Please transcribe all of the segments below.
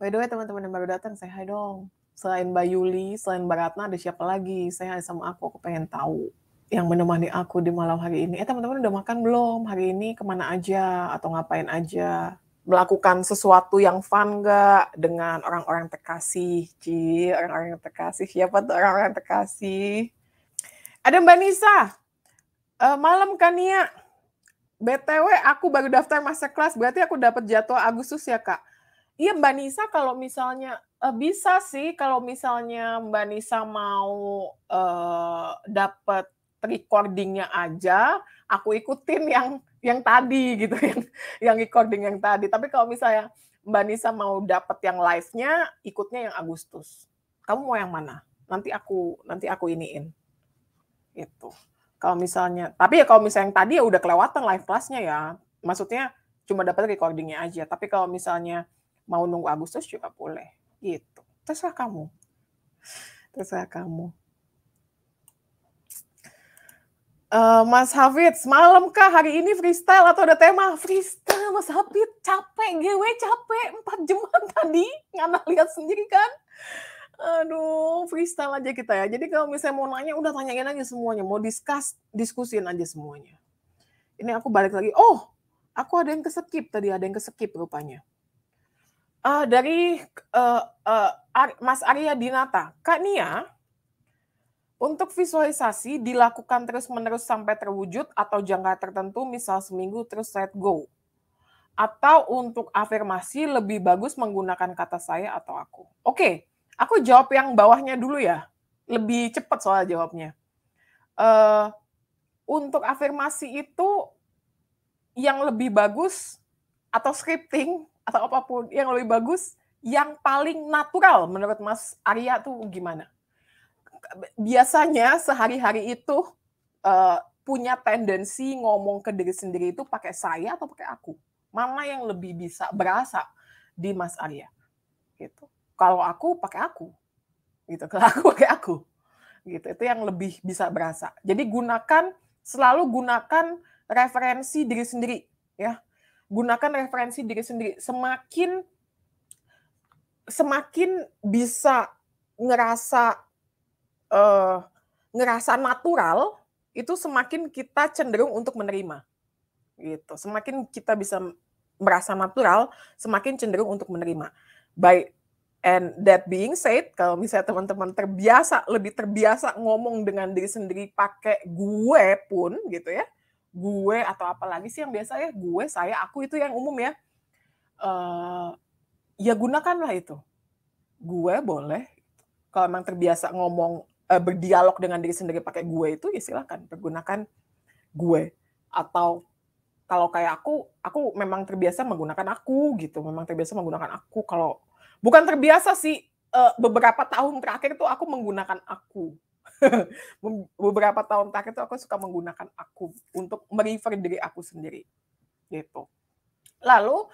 By the way, teman-teman yang baru datang, saya hai dong. Selain Mbak Yuli, selain Mbak Ratna, ada siapa lagi? Saya hai sama aku, aku pengen tahu yang menemani aku di malam hari ini. Eh, teman-teman udah makan belum? Hari ini kemana aja? Atau ngapain aja? melakukan sesuatu yang fun gak dengan orang-orang terkasih, Ci, orang-orang terkasih, siapa tuh orang-orang terkasih? Ada Mbak Nisa, uh, malam kan Nia, BTW aku baru daftar masterclass, berarti aku dapat jadwal Agustus ya Kak? Iya Mbak Nisa kalau misalnya uh, bisa sih kalau misalnya Mbak Nisa mau uh, eh, dapat recordingnya aja, aku ikutin yang yang tadi gitu yang yang recording yang tadi. Tapi kalau misalnya Mbak Nisa mau dapat yang live-nya, ikutnya yang Agustus. Kamu mau yang mana? Nanti aku nanti aku iniin. itu. Kalau misalnya, tapi ya kalau misalnya yang tadi ya udah kelewatan live kelasnya ya. Maksudnya cuma dapat recordingnya aja. Tapi kalau misalnya mau nunggu Agustus juga boleh gitu terserah kamu terserah kamu Uh, Mas Hafid, malam kah hari ini freestyle atau ada tema? Freestyle, Mas Hafid, capek, gue capek, empat jaman tadi, ngana lihat sendiri kan? Aduh, freestyle aja kita ya. Jadi kalau misalnya mau nanya, udah tanyain aja semuanya. Mau discuss, diskusin aja semuanya. Ini aku balik lagi. Oh, aku ada yang kesekip tadi, ada yang kesekip rupanya. Uh, dari uh, uh, Ar Mas Arya Dinata, Kak Nia, untuk visualisasi dilakukan terus-menerus sampai terwujud atau jangka tertentu, misal seminggu terus set go. Atau untuk afirmasi lebih bagus menggunakan kata saya atau aku. Oke, aku jawab yang bawahnya dulu ya. Lebih cepat soal jawabnya. Uh, untuk afirmasi itu yang lebih bagus atau scripting atau apapun yang lebih bagus yang paling natural menurut Mas Arya tuh gimana? Biasanya sehari-hari itu uh, punya tendensi ngomong ke diri sendiri itu pakai saya atau pakai aku? Mana yang lebih bisa berasa di Mas Arya? Gitu. Kalau aku pakai aku. Gitu. Kalau aku pakai aku. Gitu. Itu yang lebih bisa berasa. Jadi gunakan selalu gunakan referensi diri sendiri ya gunakan referensi diri sendiri. Semakin semakin bisa ngerasa uh, ngerasa natural itu semakin kita cenderung untuk menerima gitu semakin kita bisa merasa natural semakin cenderung untuk menerima by and that being said kalau misalnya teman-teman terbiasa lebih terbiasa ngomong dengan diri sendiri pakai gue pun gitu ya gue atau apalagi sih yang biasa ya gue saya aku itu yang umum ya uh, ya gunakanlah itu gue boleh kalau memang terbiasa ngomong uh, berdialog dengan diri sendiri pakai gue itu ya silahkan pergunakan gue atau kalau kayak aku aku memang terbiasa menggunakan aku gitu memang terbiasa menggunakan aku kalau bukan terbiasa sih uh, beberapa tahun terakhir tuh aku menggunakan aku beberapa tahun terakhir itu aku suka menggunakan aku untuk merefer diri aku sendiri gitu lalu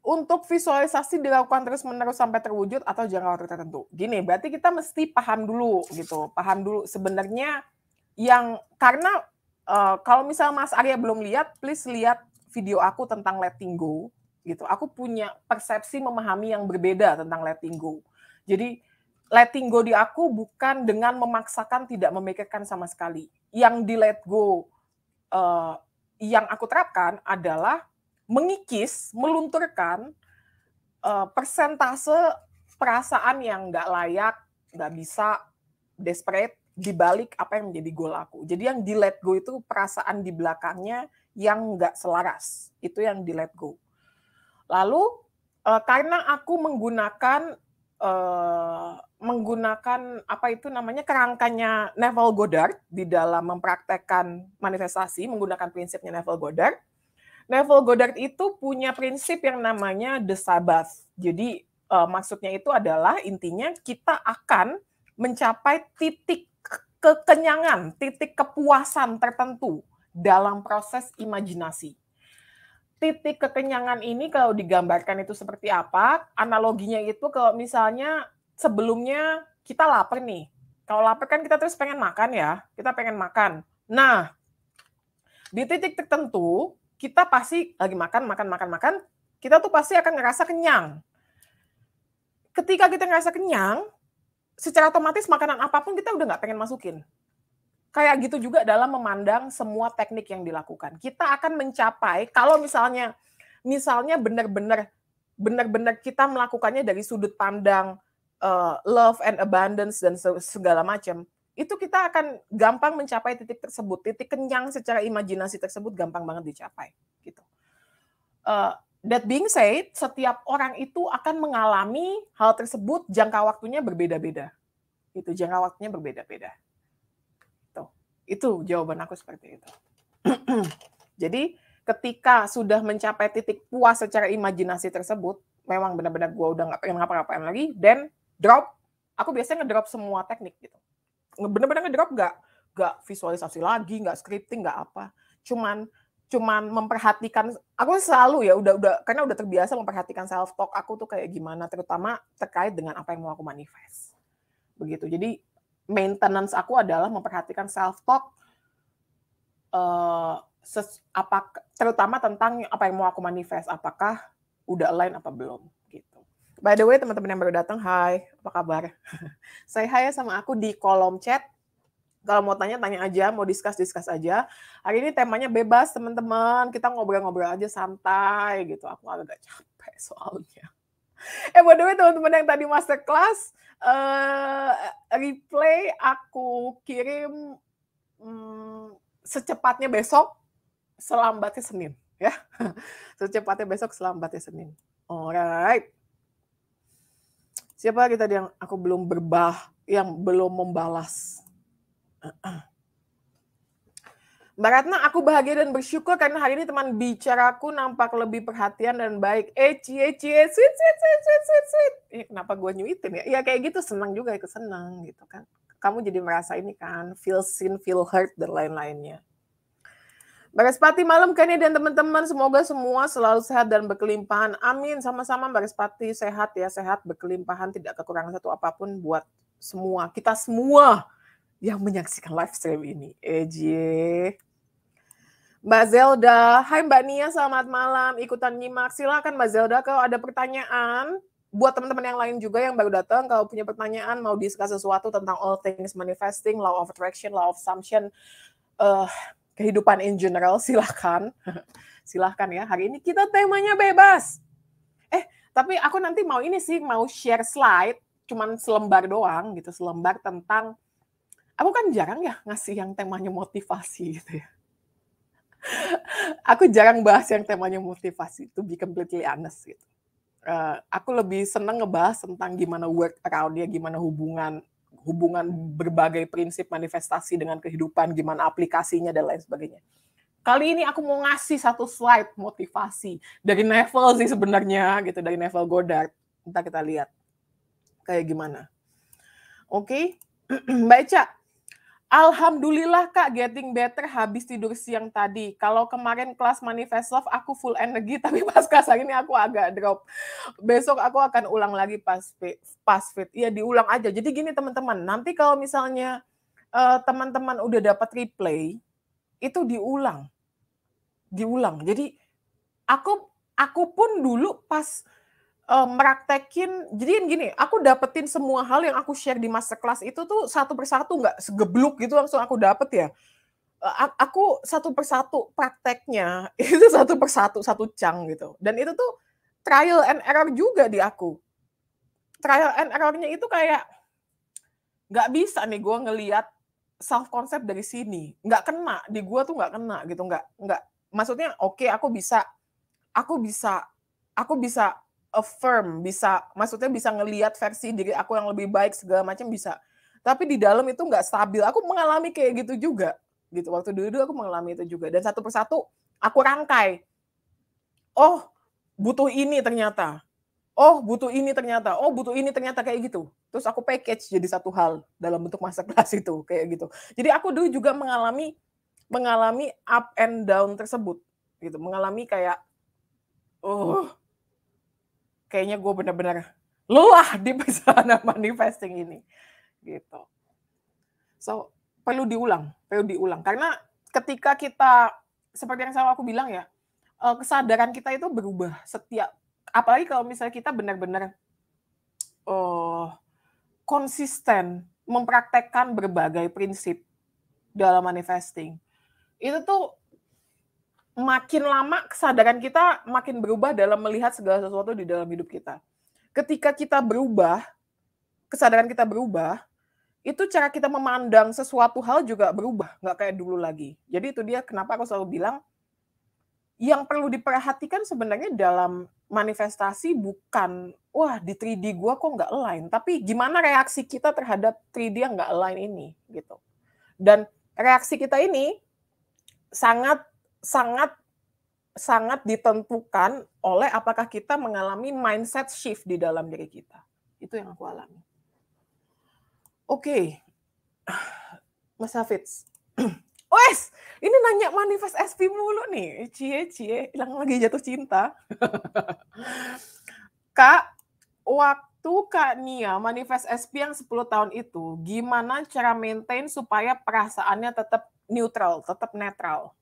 untuk visualisasi dilakukan terus menerus sampai terwujud atau jangka waktu tertentu gini berarti kita mesti paham dulu gitu paham dulu sebenarnya yang karena uh, kalau misalnya Mas Arya belum lihat please lihat video aku tentang letting go gitu aku punya persepsi memahami yang berbeda tentang letting go jadi letting go di aku bukan dengan memaksakan tidak memikirkan sama sekali. Yang di let go uh, yang aku terapkan adalah mengikis, melunturkan uh, persentase perasaan yang nggak layak, nggak bisa, desperate dibalik apa yang menjadi goal aku. Jadi yang di let go itu perasaan di belakangnya yang nggak selaras. Itu yang di let go. Lalu eh, karena aku menggunakan Eh, menggunakan apa itu namanya kerangkanya Neville Goddard di dalam mempraktekkan manifestasi menggunakan prinsipnya Neville Goddard. Neville Goddard itu punya prinsip yang namanya the Sabbath. Jadi uh, maksudnya itu adalah intinya kita akan mencapai titik kekenyangan, titik kepuasan tertentu dalam proses imajinasi titik kekenyangan ini kalau digambarkan itu seperti apa? Analoginya itu kalau misalnya sebelumnya kita lapar nih. Kalau lapar kan kita terus pengen makan ya, kita pengen makan. Nah, di titik tertentu kita pasti lagi makan, makan, makan, makan, kita tuh pasti akan ngerasa kenyang. Ketika kita ngerasa kenyang, secara otomatis makanan apapun kita udah nggak pengen masukin kayak gitu juga dalam memandang semua teknik yang dilakukan. Kita akan mencapai kalau misalnya misalnya benar-benar benar-benar kita melakukannya dari sudut pandang uh, love and abundance dan segala macam, itu kita akan gampang mencapai titik tersebut, titik kenyang secara imajinasi tersebut gampang banget dicapai gitu. Uh, that being said, setiap orang itu akan mengalami hal tersebut jangka waktunya berbeda-beda. Itu jangka waktunya berbeda-beda. Itu jawaban aku seperti itu. Jadi ketika sudah mencapai titik puas secara imajinasi tersebut, memang benar-benar gue udah nggak pengen ngapa-ngapain lagi, dan drop. Aku biasanya ngedrop semua teknik gitu. Bener-bener ngedrop nggak nggak visualisasi lagi, nggak scripting, nggak apa. Cuman cuman memperhatikan aku selalu ya udah udah karena udah terbiasa memperhatikan self talk aku tuh kayak gimana terutama terkait dengan apa yang mau aku manifest begitu jadi maintenance aku adalah memperhatikan self talk uh, eh, ses, apa terutama tentang apa yang mau aku manifest apakah udah align apa belum gitu. By the way teman-teman yang baru datang, hai, apa kabar? Saya ya hai sama aku di kolom chat. Kalau mau tanya tanya aja, mau discuss discuss aja. Hari ini temanya bebas teman-teman, kita ngobrol-ngobrol aja santai gitu. Aku agak capek soalnya. eh by the way teman-teman yang tadi masterclass uh, replay aku kirim um, secepatnya besok, selambatnya Senin ya. secepatnya besok, selambatnya Senin. Alright. Siapa lagi tadi yang aku belum berbah, yang belum membalas? Uh -uh. Mbak Ratna, aku bahagia dan bersyukur karena hari ini teman bicaraku nampak lebih perhatian dan baik. Eh, cie, cie, sweet, sweet, sweet, sweet, sweet, sweet. Ya, kenapa gue nyuitin ya? Ya kayak gitu, senang juga, ikut senang gitu kan. Kamu jadi merasa ini kan, feel seen, feel hurt, dan lain-lainnya. Mbak Respati, malam ya dan teman-teman, semoga semua selalu sehat dan berkelimpahan. Amin, sama-sama Mbak Respati, sehat ya, sehat, berkelimpahan, tidak kekurangan satu apapun buat semua, kita semua yang menyaksikan live stream ini. Eh, Mbak Zelda. Hai Mbak Nia, selamat malam. Ikutan nyimak. Silakan Mbak Zelda kalau ada pertanyaan. Buat teman-teman yang lain juga yang baru datang, kalau punya pertanyaan, mau diskus sesuatu tentang all things manifesting, law of attraction, law of assumption, uh, kehidupan in general, silakan. silahkan ya. Hari ini kita temanya bebas. Eh, tapi aku nanti mau ini sih, mau share slide, cuman selembar doang gitu, selembar tentang, aku kan jarang ya ngasih yang temanya motivasi gitu ya aku jarang bahas yang temanya motivasi itu be completely honest gitu. Uh, aku lebih seneng ngebahas tentang gimana work around dia, gimana hubungan hubungan berbagai prinsip manifestasi dengan kehidupan, gimana aplikasinya dan lain sebagainya. Kali ini aku mau ngasih satu slide motivasi dari Neville sih sebenarnya gitu dari Neville Goddard. Entah kita lihat kayak gimana. Oke, okay. baca. Alhamdulillah Kak getting better habis tidur siang tadi. Kalau kemarin kelas manifest love aku full energi tapi pas hari ini aku agak drop. Besok aku akan ulang lagi pas fit, pas fit. ya diulang aja. Jadi gini teman-teman, nanti kalau misalnya teman eh, teman-teman udah dapat replay itu diulang. Diulang. Jadi aku aku pun dulu pas uh, meraktekin jadi gini aku dapetin semua hal yang aku share di master masterclass itu tuh satu persatu nggak segebluk gitu langsung aku dapet ya eh, aku satu persatu prakteknya itu satu persatu satu cang gitu dan itu tuh trial and error juga di aku trial and errornya itu kayak nggak bisa nih gue ngelihat self concept dari sini nggak kena di gue tuh nggak kena gitu nggak nggak maksudnya oke okay, aku bisa aku bisa aku bisa affirm bisa maksudnya bisa ngelihat versi diri aku yang lebih baik segala macam bisa tapi di dalam itu nggak stabil aku mengalami kayak gitu juga gitu waktu dulu, dulu aku mengalami itu juga dan satu persatu aku rangkai oh butuh ini ternyata oh butuh ini ternyata oh butuh ini ternyata kayak gitu terus aku package jadi satu hal dalam bentuk masa masterclass itu kayak gitu jadi aku dulu juga mengalami mengalami up and down tersebut gitu mengalami kayak oh kayaknya gue benar-benar lelah di perjalanan manifesting ini gitu so perlu diulang perlu diulang karena ketika kita seperti yang sama aku bilang ya eh, kesadaran kita itu berubah setiap apalagi kalau misalnya kita benar-benar uh, eh, konsisten mempraktekkan berbagai prinsip dalam manifesting itu tuh makin lama kesadaran kita makin berubah dalam melihat segala sesuatu di dalam hidup kita. Ketika kita berubah, kesadaran kita berubah, itu cara kita memandang sesuatu hal juga berubah, nggak kayak dulu lagi. Jadi itu dia kenapa aku selalu bilang yang perlu diperhatikan sebenarnya dalam manifestasi bukan wah di 3D gua kok nggak align, tapi gimana reaksi kita terhadap 3D yang nggak align ini gitu. Dan reaksi kita ini sangat sangat sangat ditentukan oleh apakah kita mengalami mindset shift di dalam diri kita. Itu yang aku alami. Oke, okay. Mas Hafiz. Wes, ini nanya manifest SP mulu nih. Cie, cie, hilang lagi jatuh cinta. Kak, waktu Kak Nia manifest SP yang 10 tahun itu, gimana cara maintain supaya perasaannya tetap neutral, tetap netral?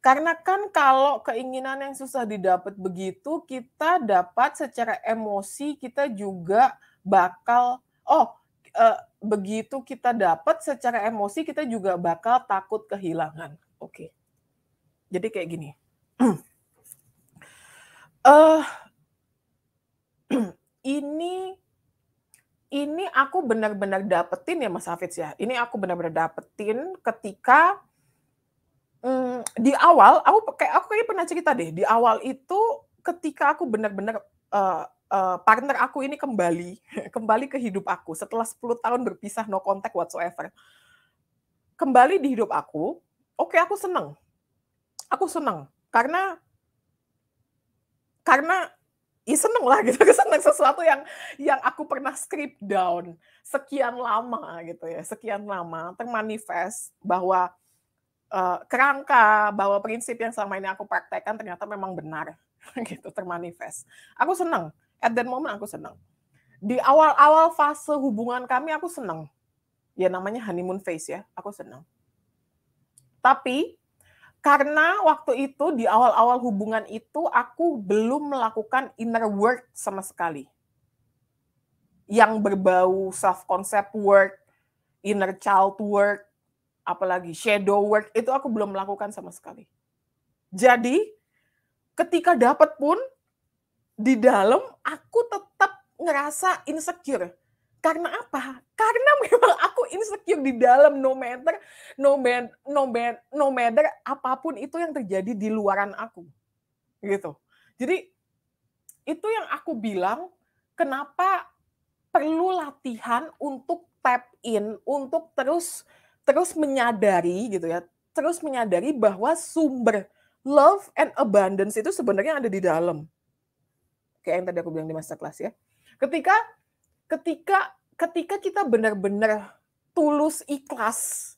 Karena kan kalau keinginan yang susah didapat begitu, kita dapat secara emosi kita juga bakal oh e, begitu kita dapat secara emosi kita juga bakal takut kehilangan. Oke. Okay. Jadi kayak gini. uh, ini ini aku benar-benar dapetin ya Mas Hafiz ya. Ini aku benar-benar dapetin ketika mm, di awal aku kayak aku kayak pernah cerita deh di awal itu ketika aku benar-benar uh, eh, uh, eh, partner aku ini kembali kembali ke hidup aku setelah 10 tahun berpisah no contact whatsoever kembali di hidup aku oke okay, aku seneng aku seneng karena karena ya seneng lah gitu seneng sesuatu yang yang aku pernah script down sekian lama gitu ya sekian lama termanifest bahwa Eh, kerangka bahwa prinsip yang selama ini aku praktekkan ternyata memang benar gitu termanifest. Aku senang. At that moment aku senang. Di awal-awal fase hubungan kami aku senang. Ya namanya honeymoon phase ya, aku senang. Tapi karena waktu itu di awal-awal hubungan itu aku belum melakukan inner work sama sekali. Yang berbau self concept work, inner child work, apalagi shadow work itu aku belum melakukan sama sekali. Jadi ketika dapat pun di dalam aku tetap ngerasa insecure. Karena apa? Karena memang aku insecure di dalam no matter no man, no man, no matter apapun itu yang terjadi di luaran aku. Gitu. Jadi itu yang aku bilang kenapa perlu latihan untuk tap in, untuk terus terus menyadari gitu ya, terus menyadari bahwa sumber love and abundance itu sebenarnya ada di dalam. Kayak yang tadi aku bilang di masterclass ya. Ketika ketika ketika kita benar-benar tulus ikhlas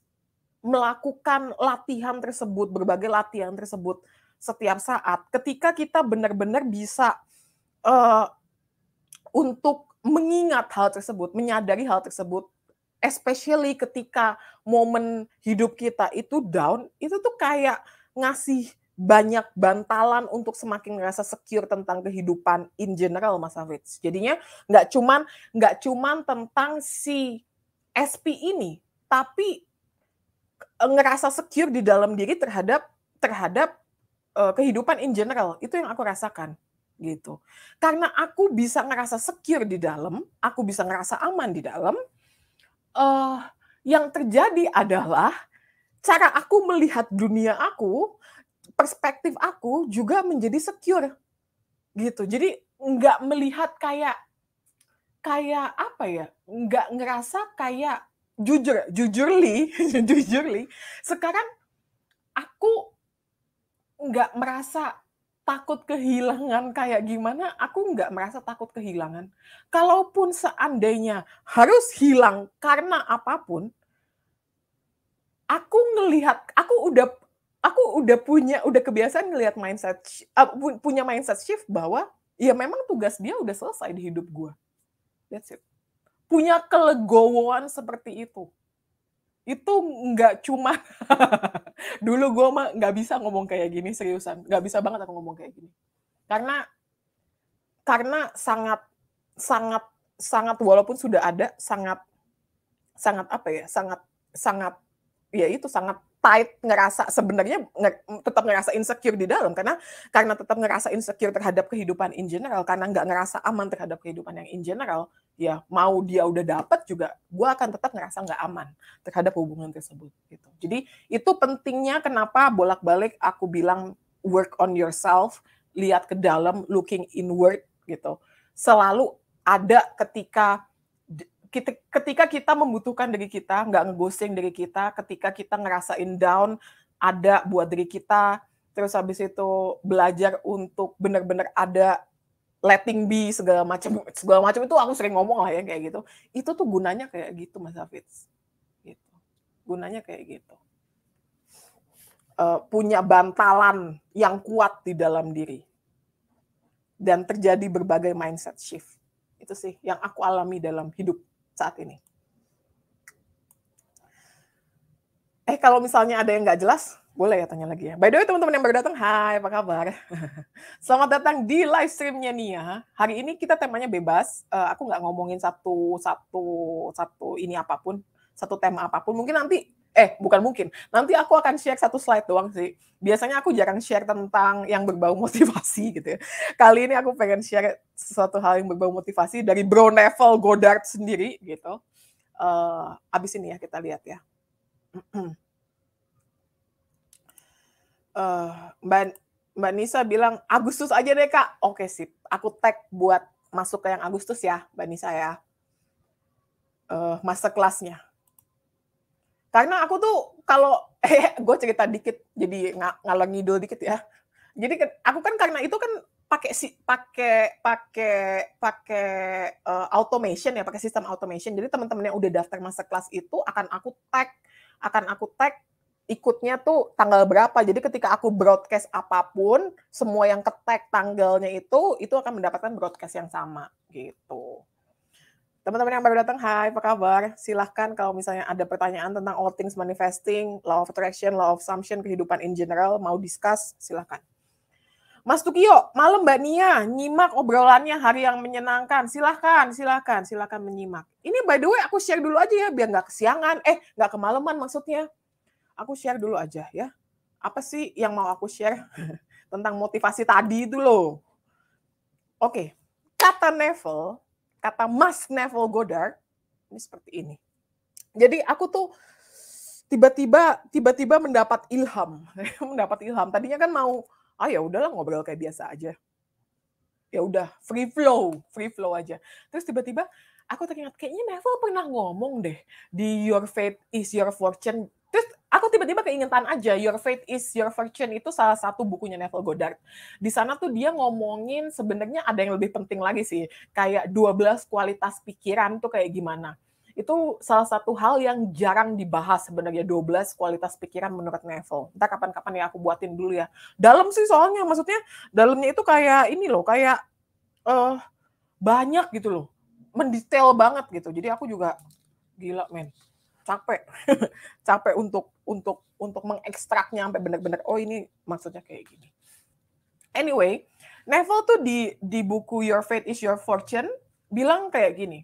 melakukan latihan tersebut, berbagai latihan tersebut setiap saat, ketika kita benar-benar bisa uh, untuk mengingat hal tersebut, menyadari hal tersebut, especially ketika momen hidup kita itu down, itu tuh kayak ngasih banyak bantalan untuk semakin ngerasa secure tentang kehidupan in general Mas Hafiz. Jadinya nggak cuman nggak cuman tentang si SP ini, tapi e, ngerasa secure di dalam diri terhadap terhadap uh, kehidupan in general. Itu yang aku rasakan gitu. Karena aku bisa ngerasa secure di dalam, aku bisa ngerasa aman di dalam, uh, yang terjadi adalah cara aku melihat dunia aku, perspektif aku juga menjadi secure gitu. Jadi nggak melihat kayak kayak apa ya, nggak ngerasa kayak jujur, jujurly, jujurly. Sekarang aku nggak merasa takut kehilangan kayak gimana, aku nggak merasa takut kehilangan. Kalaupun seandainya harus hilang karena apapun, aku ngelihat, aku udah aku udah punya udah kebiasaan ngelihat mindset uh, punya mindset shift bahwa ya memang tugas dia udah selesai di hidup gue. That's it. Punya kelegowoan seperti itu itu nggak cuma dulu gue mah nggak bisa ngomong kayak gini seriusan nggak bisa banget aku ngomong kayak gini karena karena sangat sangat sangat walaupun sudah ada sangat sangat apa ya sangat sangat ya itu sangat tight ngerasa sebenarnya nge, tetap ngerasa insecure di dalam karena karena tetap ngerasa insecure terhadap kehidupan in general karena nggak ngerasa aman terhadap kehidupan yang in general ya mau dia udah dapat juga gue akan tetap ngerasa nggak aman terhadap hubungan tersebut gitu jadi itu pentingnya kenapa bolak balik aku bilang work on yourself lihat ke dalam looking inward gitu selalu ada ketika kita ketika kita membutuhkan diri kita nggak ngegosing diri kita ketika kita ngerasain down ada buat diri kita terus habis itu belajar untuk benar-benar ada letting be segala macam segala macam itu aku sering ngomong lah ya kayak gitu itu tuh gunanya kayak gitu mas Hafiz gitu gunanya kayak gitu uh, punya bantalan yang kuat di dalam diri dan terjadi berbagai mindset shift itu sih yang aku alami dalam hidup saat ini eh kalau misalnya ada yang nggak jelas boleh ya tanya lagi ya. By the way teman-teman yang baru datang, hai apa kabar? Selamat datang di live streamnya Nia. Hari ini kita temanya bebas. Uh, aku nggak ngomongin satu satu satu ini apapun, satu tema apapun. Mungkin nanti eh bukan mungkin. Nanti aku akan share satu slide doang sih. Biasanya aku jarang share tentang yang berbau motivasi gitu ya. Kali ini aku pengen share sesuatu hal yang berbau motivasi dari Bro Neville Goddard sendiri gitu. Uh, abis ini ya kita lihat ya. uh, Mbak Mbak Nisa bilang Agustus aja deh kak. Oke sip, aku tag buat masuk ke yang Agustus ya, Mbak Nisa ya. Uh, masa kelasnya. Karena aku tuh kalau eh gue cerita dikit jadi ng ngalor ngidul dikit ya. Jadi kan, aku kan karena itu kan pakai si pakai pakai pakai uh, automation ya, pakai sistem automation. Jadi teman-teman yang udah daftar masa kelas itu akan aku tag akan aku tag ikutnya tuh tanggal berapa. Jadi ketika aku broadcast apapun, semua yang ketek tanggalnya itu, itu akan mendapatkan broadcast yang sama gitu. Teman-teman yang baru datang, hai, apa kabar? Silahkan kalau misalnya ada pertanyaan tentang all things manifesting, law of attraction, law of assumption, kehidupan in general, mau discuss, silahkan. Mas Tukio, malam Mbak Nia, nyimak obrolannya hari yang menyenangkan. Silahkan, silahkan, silahkan menyimak. Ini by the way aku share dulu aja ya, biar nggak kesiangan. Eh, nggak kemalaman maksudnya aku share dulu aja ya. Apa sih yang mau aku share tentang motivasi tadi itu loh. Oke, kata Neville, kata Mas Neville Goddard, ini seperti ini. Jadi aku tuh tiba-tiba tiba-tiba mendapat ilham, mendapat ilham. Tadinya kan mau, ah ya udahlah ngobrol kayak biasa aja. Ya udah, free flow, free flow aja. Terus tiba-tiba aku teringat kayaknya Neville pernah ngomong deh di Your Faith is Your Fortune aku tiba-tiba keingetan aja Your Fate is Your Fortune itu salah satu bukunya Neville Goddard. Di sana tuh dia ngomongin sebenarnya ada yang lebih penting lagi sih, kayak 12 kualitas pikiran tuh kayak gimana. Itu salah satu hal yang jarang dibahas sebenarnya 12 kualitas pikiran menurut Neville. Entah kapan-kapan ya aku buatin dulu ya. Dalam sih soalnya maksudnya dalamnya itu kayak ini loh, kayak uh, banyak gitu loh. Mendetail banget gitu. Jadi aku juga gila men capek capek untuk untuk untuk mengekstraknya sampai benar-benar oh ini maksudnya kayak gini anyway Neville tuh di di buku Your Fate Is Your Fortune bilang kayak gini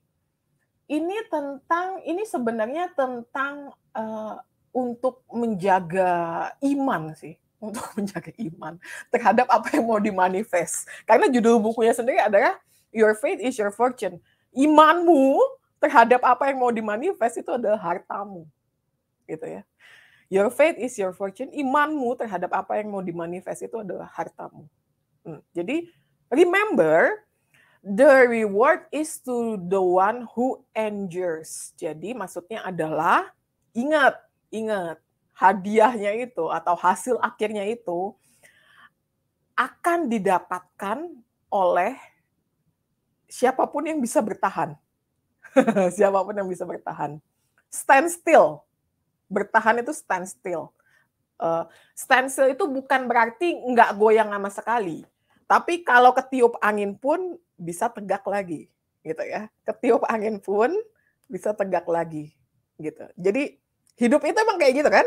ini tentang ini sebenarnya tentang uh, untuk menjaga iman sih untuk menjaga iman terhadap apa yang mau dimanifest karena judul bukunya sendiri adalah Your Fate Is Your Fortune imanmu terhadap apa yang mau dimanifest itu adalah hartamu. Gitu ya. Your faith is your fortune. Imanmu terhadap apa yang mau dimanifest itu adalah hartamu. Hmm. Jadi remember the reward is to the one who endures. Jadi maksudnya adalah ingat, ingat hadiahnya itu atau hasil akhirnya itu akan didapatkan oleh siapapun yang bisa bertahan. Siapapun yang bisa bertahan. standstill. Bertahan itu standstill. still. Uh, stand itu bukan berarti nggak goyang sama sekali. Tapi kalau ketiup angin pun bisa tegak lagi, gitu ya. Ketiup angin pun bisa tegak lagi, gitu. Jadi hidup itu emang kayak gitu kan?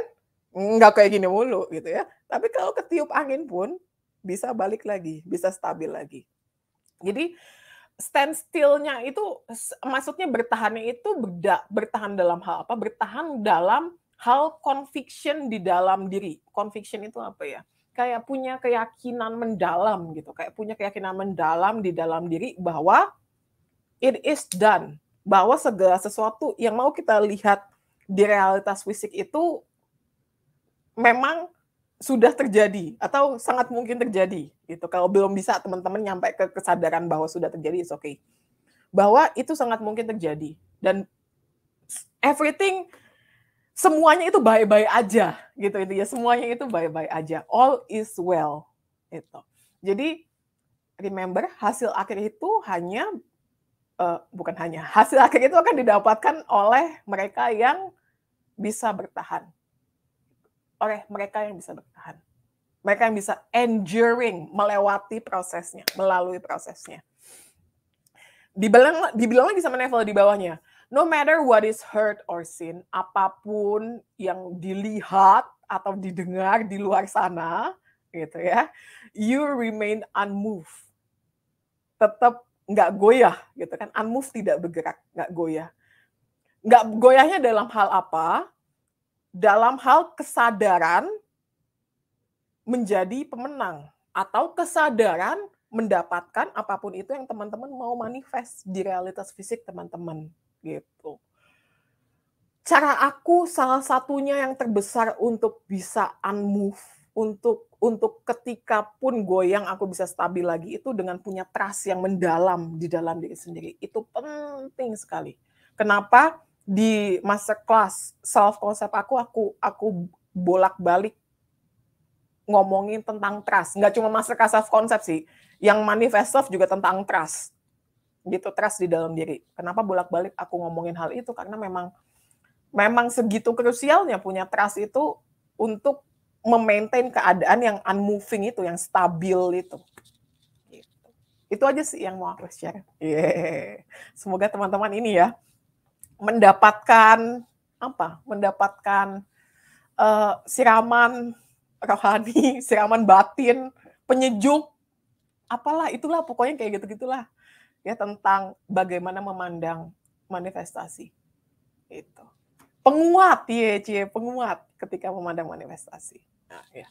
Nggak kayak gini mulu, gitu ya. Tapi kalau ketiup angin pun bisa balik lagi, bisa stabil lagi. Jadi standstillnya itu maksudnya bertahannya itu berda, bertahan dalam hal apa? Bertahan dalam hal conviction di dalam diri. Conviction itu apa ya? Kayak punya keyakinan mendalam gitu, kayak punya keyakinan mendalam di dalam diri bahwa it is done, bahwa segala sesuatu yang mau kita lihat di realitas fisik itu memang sudah terjadi atau sangat mungkin terjadi gitu. Kalau belum bisa teman-teman nyampe ke kesadaran bahwa sudah terjadi is okay. Bahwa itu sangat mungkin terjadi dan everything semuanya itu baik-baik aja gitu itu ya semuanya itu baik-baik aja all is well itu jadi remember hasil akhir itu hanya uh, bukan hanya hasil akhir itu akan didapatkan oleh mereka yang bisa bertahan oleh mereka yang bisa bertahan. Mereka yang bisa enduring, melewati prosesnya, melalui prosesnya. Dibilang, dibilang lagi sama Neville di bawahnya, no matter what is heard or seen, apapun yang dilihat atau didengar di luar sana, gitu ya, you remain unmoved. Tetap nggak goyah, gitu kan. Unmoved tidak bergerak, nggak goyah. Nggak goyahnya dalam hal apa? dalam hal kesadaran menjadi pemenang atau kesadaran mendapatkan apapun itu yang teman-teman mau manifest di realitas fisik teman-teman gitu. Cara aku salah satunya yang terbesar untuk bisa unmove, untuk untuk ketika pun goyang aku bisa stabil lagi itu dengan punya trust yang mendalam di dalam diri sendiri. Itu penting sekali. Kenapa? di masa kelas self konsep aku aku aku bolak-balik ngomongin tentang trust. Nggak cuma master kelas self concept sih, yang manifest self juga tentang trust. Gitu trust di dalam diri. Kenapa bolak-balik aku ngomongin hal itu karena memang memang segitu krusialnya punya trust itu untuk memaintain keadaan yang unmoving itu, yang stabil itu. Gitu. Itu aja sih yang mau aku share. Yeah. Semoga teman-teman ini ya mendapatkan apa? Mendapatkan uh, siraman rohani, siraman batin, penyejuk, apalah itulah pokoknya kayak gitu-gitulah ya tentang bagaimana memandang manifestasi itu penguat ya cie penguat ketika memandang manifestasi nah, ya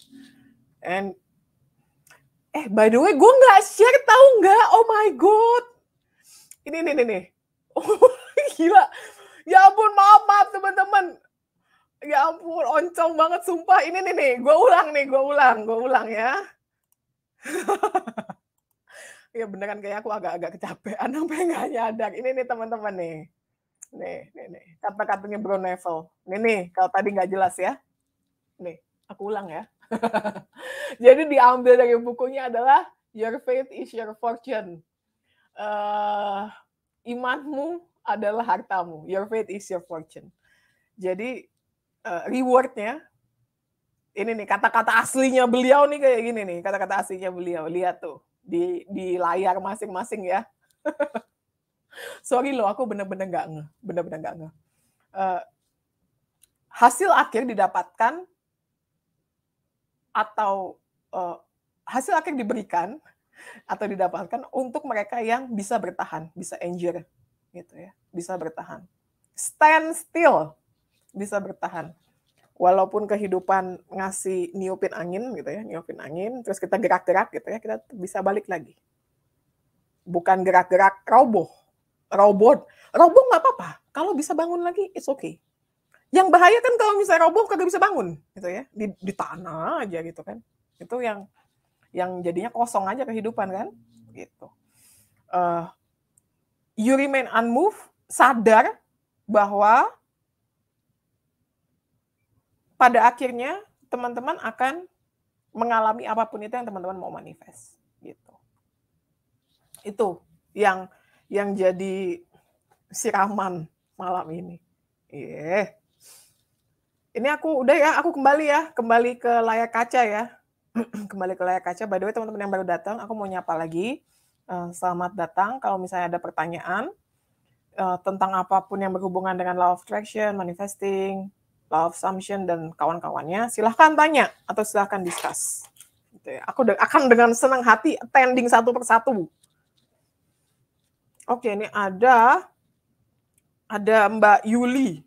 and eh by the way gue nggak share tahu nggak oh my god ini ini ini nih oh, gila Ya ampun, maaf, maaf teman-teman. Ya ampun, oncong banget sumpah. Ini nih nih, gue ulang nih, gue ulang, gue ulang ya. ya beneran kayaknya aku agak-agak kecapean sampai nggak nyadar. Ini nih teman-teman nih. Nih, nih, nih. Kata-katanya Bro Neville. Nih nih, kalau tadi nggak jelas ya. Nih, aku ulang ya. Jadi diambil dari bukunya adalah Your Faith is Your Fortune. Uh, imanmu adalah hartamu. Your faith is your fortune. Jadi uh, rewardnya ini nih kata-kata aslinya beliau nih kayak gini nih kata-kata aslinya beliau lihat tuh di di layar masing-masing ya. Sorry loh, aku bener-bener nggak -bener nge, bener-bener nggak -bener nge. Uh, hasil akhir didapatkan atau uh, hasil akhir diberikan atau didapatkan untuk mereka yang bisa bertahan, bisa endure gitu ya bisa bertahan stand still bisa bertahan walaupun kehidupan ngasih niupin angin gitu ya niupin angin terus kita gerak-gerak gitu ya kita bisa balik lagi bukan gerak-gerak roboh robot roboh nggak apa-apa kalau bisa bangun lagi it's okay yang bahaya kan kalau misalnya roboh kagak bisa bangun gitu ya di, di tanah aja gitu kan itu yang yang jadinya kosong aja kehidupan kan gitu uh, you remain unmoved, sadar bahwa pada akhirnya teman-teman akan mengalami apapun itu yang teman-teman mau manifest gitu. Itu yang yang jadi siraman malam ini. Iya. Yeah. Ini aku udah ya, aku kembali ya, kembali ke layar kaca ya. kembali ke layar kaca. By the way teman-teman yang baru datang, aku mau nyapa lagi. Eh, selamat datang. Kalau misalnya ada pertanyaan uh, tentang apapun yang berhubungan dengan law of attraction, manifesting, law of assumption dan kawan-kawannya, silahkan tanya atau silahkan discuss. Gitu ya. Aku de akan dengan senang hati attending satu persatu. Oke, ini ada ada Mbak Yuli.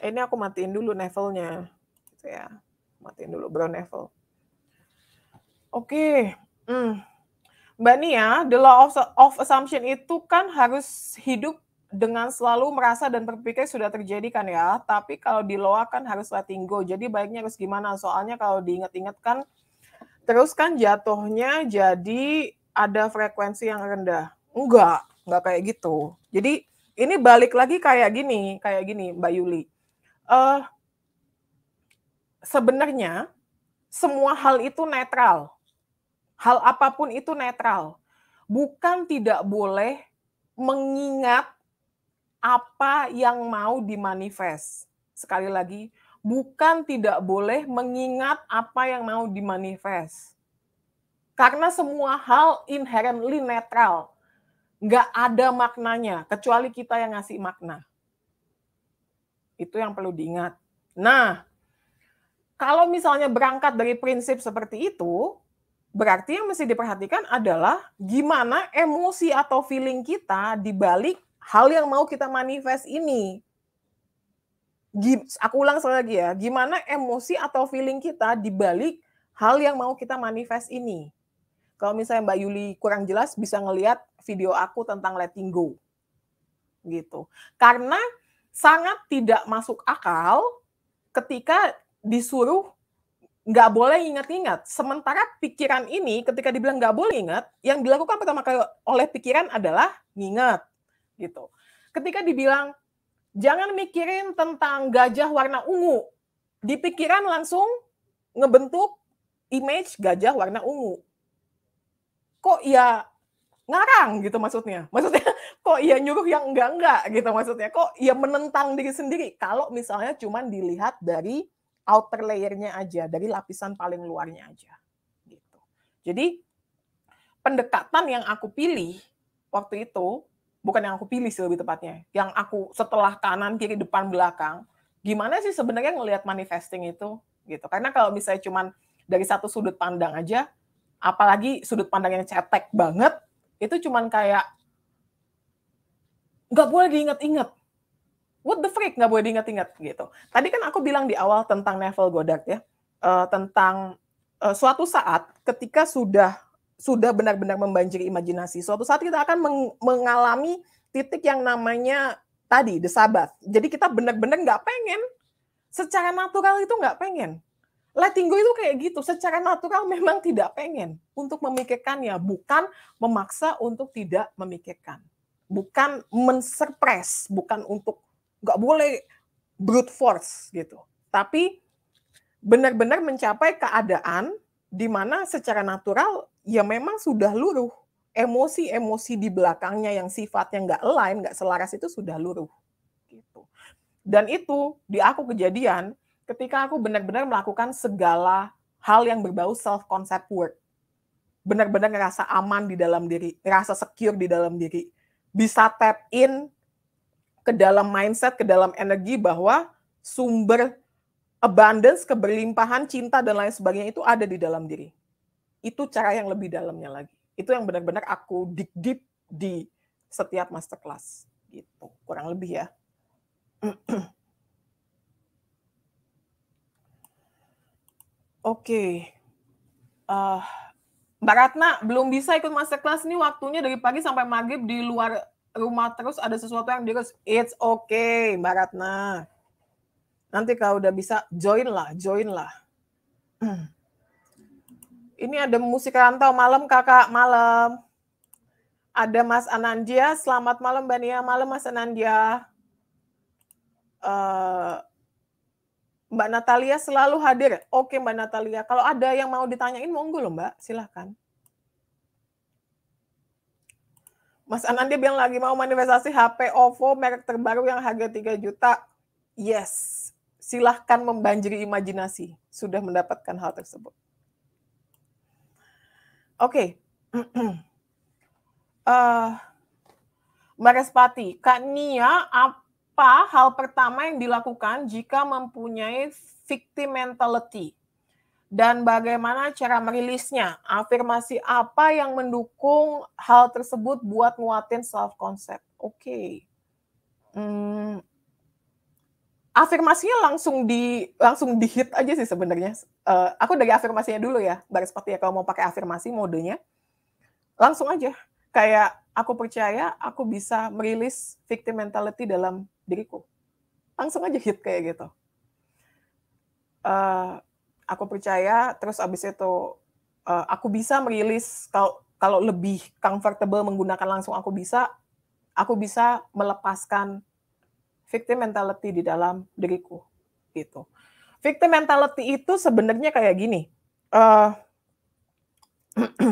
Eh, ini aku matiin dulu levelnya, gitu ya. Matiin dulu brown level. Oke, hmm. Mbak Nia, the law of, of assumption itu kan harus hidup dengan selalu merasa dan berpikir sudah terjadi kan ya. Tapi kalau di law kan harus letting go. Jadi baiknya harus gimana? Soalnya kalau diingat-ingat kan terus kan jatuhnya jadi ada frekuensi yang rendah. Enggak, enggak kayak gitu. Jadi ini balik lagi kayak gini, kayak gini Mbak Yuli. Uh, sebenarnya semua hal itu netral. Hal apapun itu netral. Bukan tidak boleh mengingat apa yang mau dimanifest. Sekali lagi, bukan tidak boleh mengingat apa yang mau dimanifest. Karena semua hal inherently netral. Nggak ada maknanya, kecuali kita yang ngasih makna. Itu yang perlu diingat. Nah, kalau misalnya berangkat dari prinsip seperti itu, Berarti yang mesti diperhatikan adalah gimana emosi atau feeling kita dibalik hal yang mau kita manifest ini. Aku ulang sekali lagi ya, gimana emosi atau feeling kita dibalik hal yang mau kita manifest ini. Kalau misalnya Mbak Yuli kurang jelas bisa ngelihat video aku tentang letting go. Gitu. Karena sangat tidak masuk akal ketika disuruh nggak boleh ingat-ingat. Sementara pikiran ini ketika dibilang nggak boleh ingat, yang dilakukan pertama kali oleh pikiran adalah ngingat gitu. Ketika dibilang jangan mikirin tentang gajah warna ungu, di pikiran langsung ngebentuk image gajah warna ungu. Kok ya ngarang gitu maksudnya. Maksudnya kok ya nyuruh yang enggak-enggak gitu maksudnya. Kok ya menentang diri sendiri kalau misalnya cuman dilihat dari outer layernya aja, dari lapisan paling luarnya aja. Gitu. Jadi pendekatan yang aku pilih waktu itu, bukan yang aku pilih sih lebih tepatnya, yang aku setelah kanan, kiri, depan, belakang, gimana sih sebenarnya ngelihat manifesting itu? gitu. Karena kalau misalnya cuman dari satu sudut pandang aja, apalagi sudut pandang yang cetek banget, itu cuman kayak nggak boleh diingat-ingat what the freak nggak boleh diingat-ingat gitu. Tadi kan aku bilang di awal tentang Neville Goddard ya, uh, tentang uh, suatu saat ketika sudah sudah benar-benar membanjiri imajinasi, suatu saat kita akan meng mengalami titik yang namanya tadi the Sabbath. Jadi kita benar-benar nggak pengen, secara natural itu nggak pengen. Letting go itu kayak gitu, secara natural memang tidak pengen untuk memikirkannya, bukan memaksa untuk tidak memikirkan, bukan mensurpres, bukan untuk nggak boleh brute force gitu. Tapi benar-benar mencapai keadaan di mana secara natural ya memang sudah luruh emosi-emosi di belakangnya yang sifatnya nggak lain, nggak selaras itu sudah luruh. Gitu. Dan itu di aku kejadian ketika aku benar-benar melakukan segala hal yang berbau self-concept work. Benar-benar ngerasa aman di dalam diri, ngerasa secure di dalam diri. Bisa tap in ke dalam mindset, ke dalam energi bahwa sumber abundance, keberlimpahan, cinta dan lain sebagainya itu ada di dalam diri. Itu cara yang lebih dalamnya lagi. Itu yang benar-benar aku dig deep di setiap masterclass gitu. Kurang lebih ya. Oke. Okay. Uh, Mbak Ratna belum bisa ikut masterclass ini waktunya dari pagi sampai maghrib di luar rumah terus ada sesuatu yang dia it's okay Mbak Ratna. Nanti kalau udah bisa join lah, join lah. Ini ada musik rantau malam kakak malam. Ada Mas Anandia, selamat malam Mbak Nia, malam Mas Anandia. Uh, Mbak Natalia selalu hadir. Oke Mbak Natalia, kalau ada yang mau ditanyain monggo loh Mbak, silahkan. Mas Anan dia bilang lagi mau manifestasi HP OVO merek terbaru yang harga 3 juta. Yes, silahkan membanjiri imajinasi. Sudah mendapatkan hal tersebut. Oke. Okay. uh, eh, Mbak Respati, Kak Nia, apa hal pertama yang dilakukan jika mempunyai victim mentality? dan bagaimana cara merilisnya? Afirmasi apa yang mendukung hal tersebut buat nguatin self concept? Oke. Okay. Hmm. Afirmasinya langsung di langsung di aja sih sebenarnya. Uh, aku dari afirmasinya dulu ya, baris seperti ya kalau mau pakai afirmasi modenya. Langsung aja. Kayak aku percaya aku bisa merilis victim mentality dalam diriku. Langsung aja hit kayak gitu. Uh, aku percaya terus abis itu uh, aku bisa merilis kalau kalau lebih comfortable menggunakan langsung aku bisa aku bisa melepaskan victim mentality di dalam diriku gitu victim mentality itu sebenarnya kayak gini uh,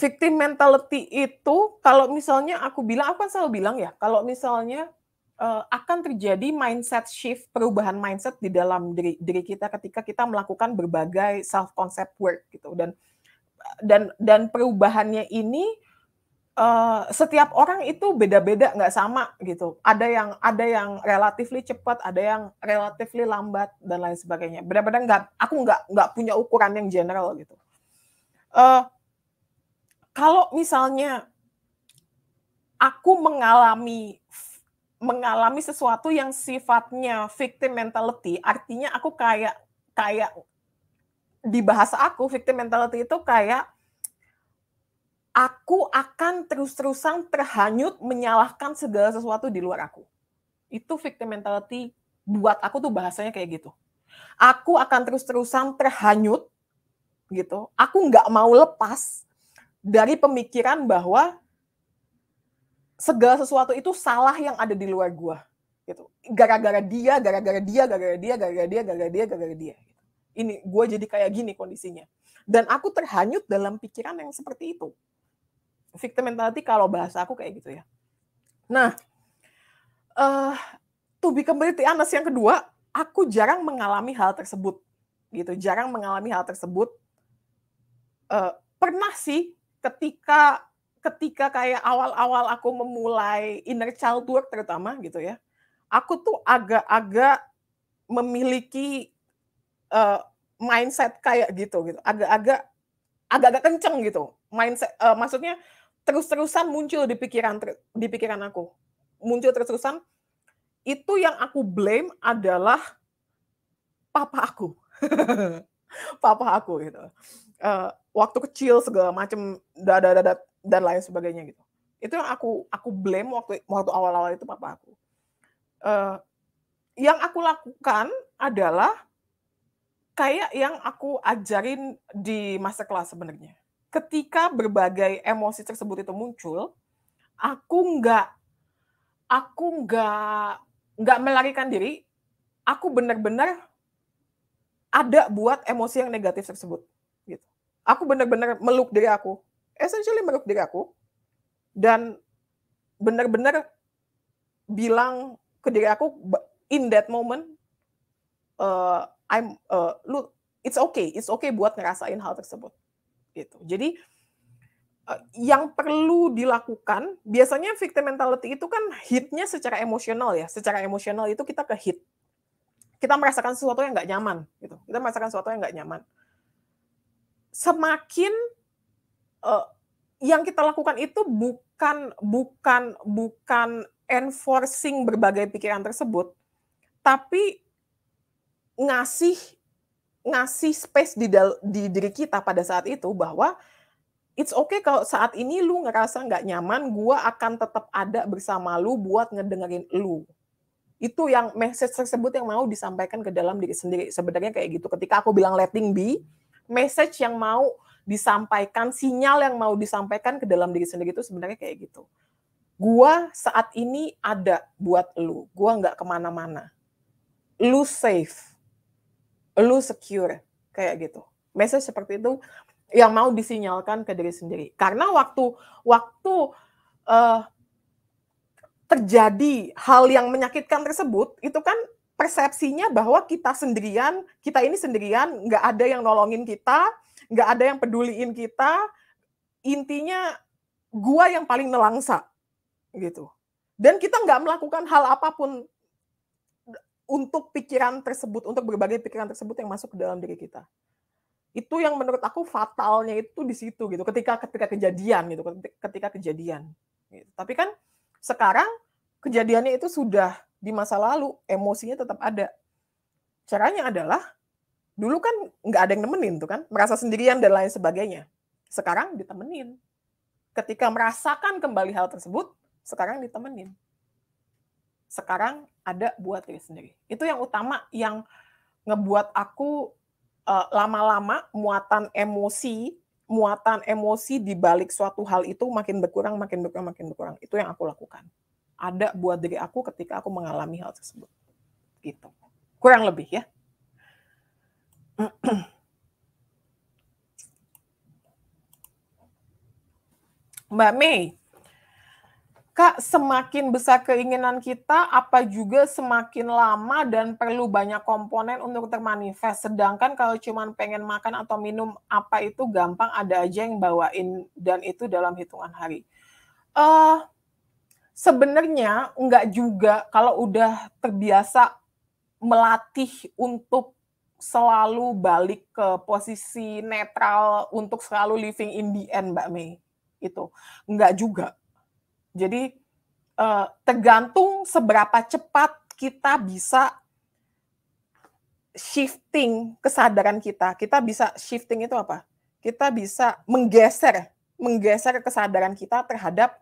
victim mentality itu kalau misalnya aku bilang aku kan selalu bilang ya kalau misalnya Eh, akan terjadi mindset shift, perubahan mindset di dalam diri, diri kita ketika kita melakukan berbagai self concept work gitu dan dan dan perubahannya ini uh, setiap orang itu beda-beda nggak sama gitu. Ada yang ada yang relatifly cepat, ada yang relatifly lambat dan lain sebagainya. Benar-benar nggak aku nggak nggak punya ukuran yang general gitu. Uh, kalau misalnya aku mengalami mengalami sesuatu yang sifatnya victim mentality, artinya aku kayak kayak di bahasa aku victim mentality itu kayak aku akan terus-terusan terhanyut menyalahkan segala sesuatu di luar aku. Itu victim mentality buat aku tuh bahasanya kayak gitu. Aku akan terus-terusan terhanyut gitu. Aku nggak mau lepas dari pemikiran bahwa segala sesuatu itu salah yang ada di luar gue gitu gara-gara dia gara-gara dia gara-gara dia gara-gara dia gara-gara dia gara-gara dia gitu. ini gue jadi kayak gini kondisinya dan aku terhanyut dalam pikiran yang seperti itu victim mentality kalau bahasa aku kayak gitu ya nah uh, to be completely honest yang kedua aku jarang mengalami hal tersebut gitu jarang mengalami hal tersebut uh, pernah sih ketika ketika kayak awal-awal aku memulai inner child work terutama gitu ya, aku tuh agak-agak memiliki uh, mindset kayak gitu gitu, agak-agak agak-agak kenceng gitu mindset, uh, maksudnya terus-terusan muncul di pikiran ter, di pikiran aku, muncul terus-terusan itu yang aku blame adalah papa aku, papa aku gitu. Uh, waktu kecil segala macam dada dada dan lain sebagainya gitu itu yang aku aku blame waktu waktu awal-awal itu papa aku uh, yang aku lakukan adalah kayak yang aku ajarin di masa kelas sebenarnya ketika berbagai emosi tersebut itu muncul aku nggak aku nggak nggak melarikan diri aku benar-benar ada buat emosi yang negatif tersebut gitu aku benar-benar meluk diri aku essentially merubah diri aku dan benar-benar bilang ke diri aku in that moment uh, I'm uh, lu it's okay it's okay buat ngerasain hal tersebut gitu jadi uh, yang perlu dilakukan biasanya victim mentality itu kan hitnya secara emosional ya secara emosional itu kita ke hit kita merasakan sesuatu yang nggak nyaman gitu kita merasakan sesuatu yang nggak nyaman semakin Eh, yang kita lakukan itu bukan bukan bukan enforcing berbagai pikiran tersebut, tapi ngasih ngasih space di, di diri kita pada saat itu bahwa it's okay kalau saat ini lu ngerasa nggak nyaman, gua akan tetap ada bersama lu buat ngedengerin lu. Itu yang message tersebut yang mau disampaikan ke dalam diri sendiri. Sebenarnya kayak gitu. Ketika aku bilang letting be, message yang mau disampaikan sinyal yang mau disampaikan ke dalam diri sendiri itu sebenarnya kayak gitu gua saat ini ada buat lu gua nggak kemana-mana lu safe lu secure kayak gitu message seperti itu yang mau disinyalkan ke diri sendiri karena waktu waktu uh, terjadi hal yang menyakitkan tersebut itu kan persepsinya bahwa kita sendirian kita ini sendirian nggak ada yang nolongin kita nggak ada yang peduliin kita intinya gua yang paling nelangsa gitu dan kita nggak melakukan hal apapun untuk pikiran tersebut untuk berbagai pikiran tersebut yang masuk ke dalam diri kita itu yang menurut aku fatalnya itu di situ gitu ketika ketika kejadian gitu ketika kejadian gitu. tapi kan sekarang kejadiannya itu sudah di masa lalu emosinya tetap ada caranya adalah Dulu kan nggak ada yang nemenin tuh kan, merasa sendirian dan lain sebagainya. Sekarang ditemenin. Ketika merasakan kembali hal tersebut, sekarang ditemenin. Sekarang ada buat diri sendiri. Itu yang utama yang ngebuat aku uh, lama-lama muatan emosi, muatan emosi di balik suatu hal itu makin berkurang, makin berkurang, makin berkurang. Itu yang aku lakukan. Ada buat diri aku ketika aku mengalami hal tersebut. Gitu. Kurang lebih ya. Mbak Mei, Kak, semakin besar keinginan kita, apa juga semakin lama dan perlu banyak komponen untuk termanifest. Sedangkan kalau cuma pengen makan atau minum apa itu gampang, ada aja yang bawain dan itu dalam hitungan hari. Uh, Sebenarnya enggak juga kalau udah terbiasa melatih untuk selalu balik ke posisi netral untuk selalu living in the end, Mbak Mei. Itu enggak juga. Jadi eh, tergantung seberapa cepat kita bisa shifting kesadaran kita. Kita bisa shifting itu apa? Kita bisa menggeser, menggeser kesadaran kita terhadap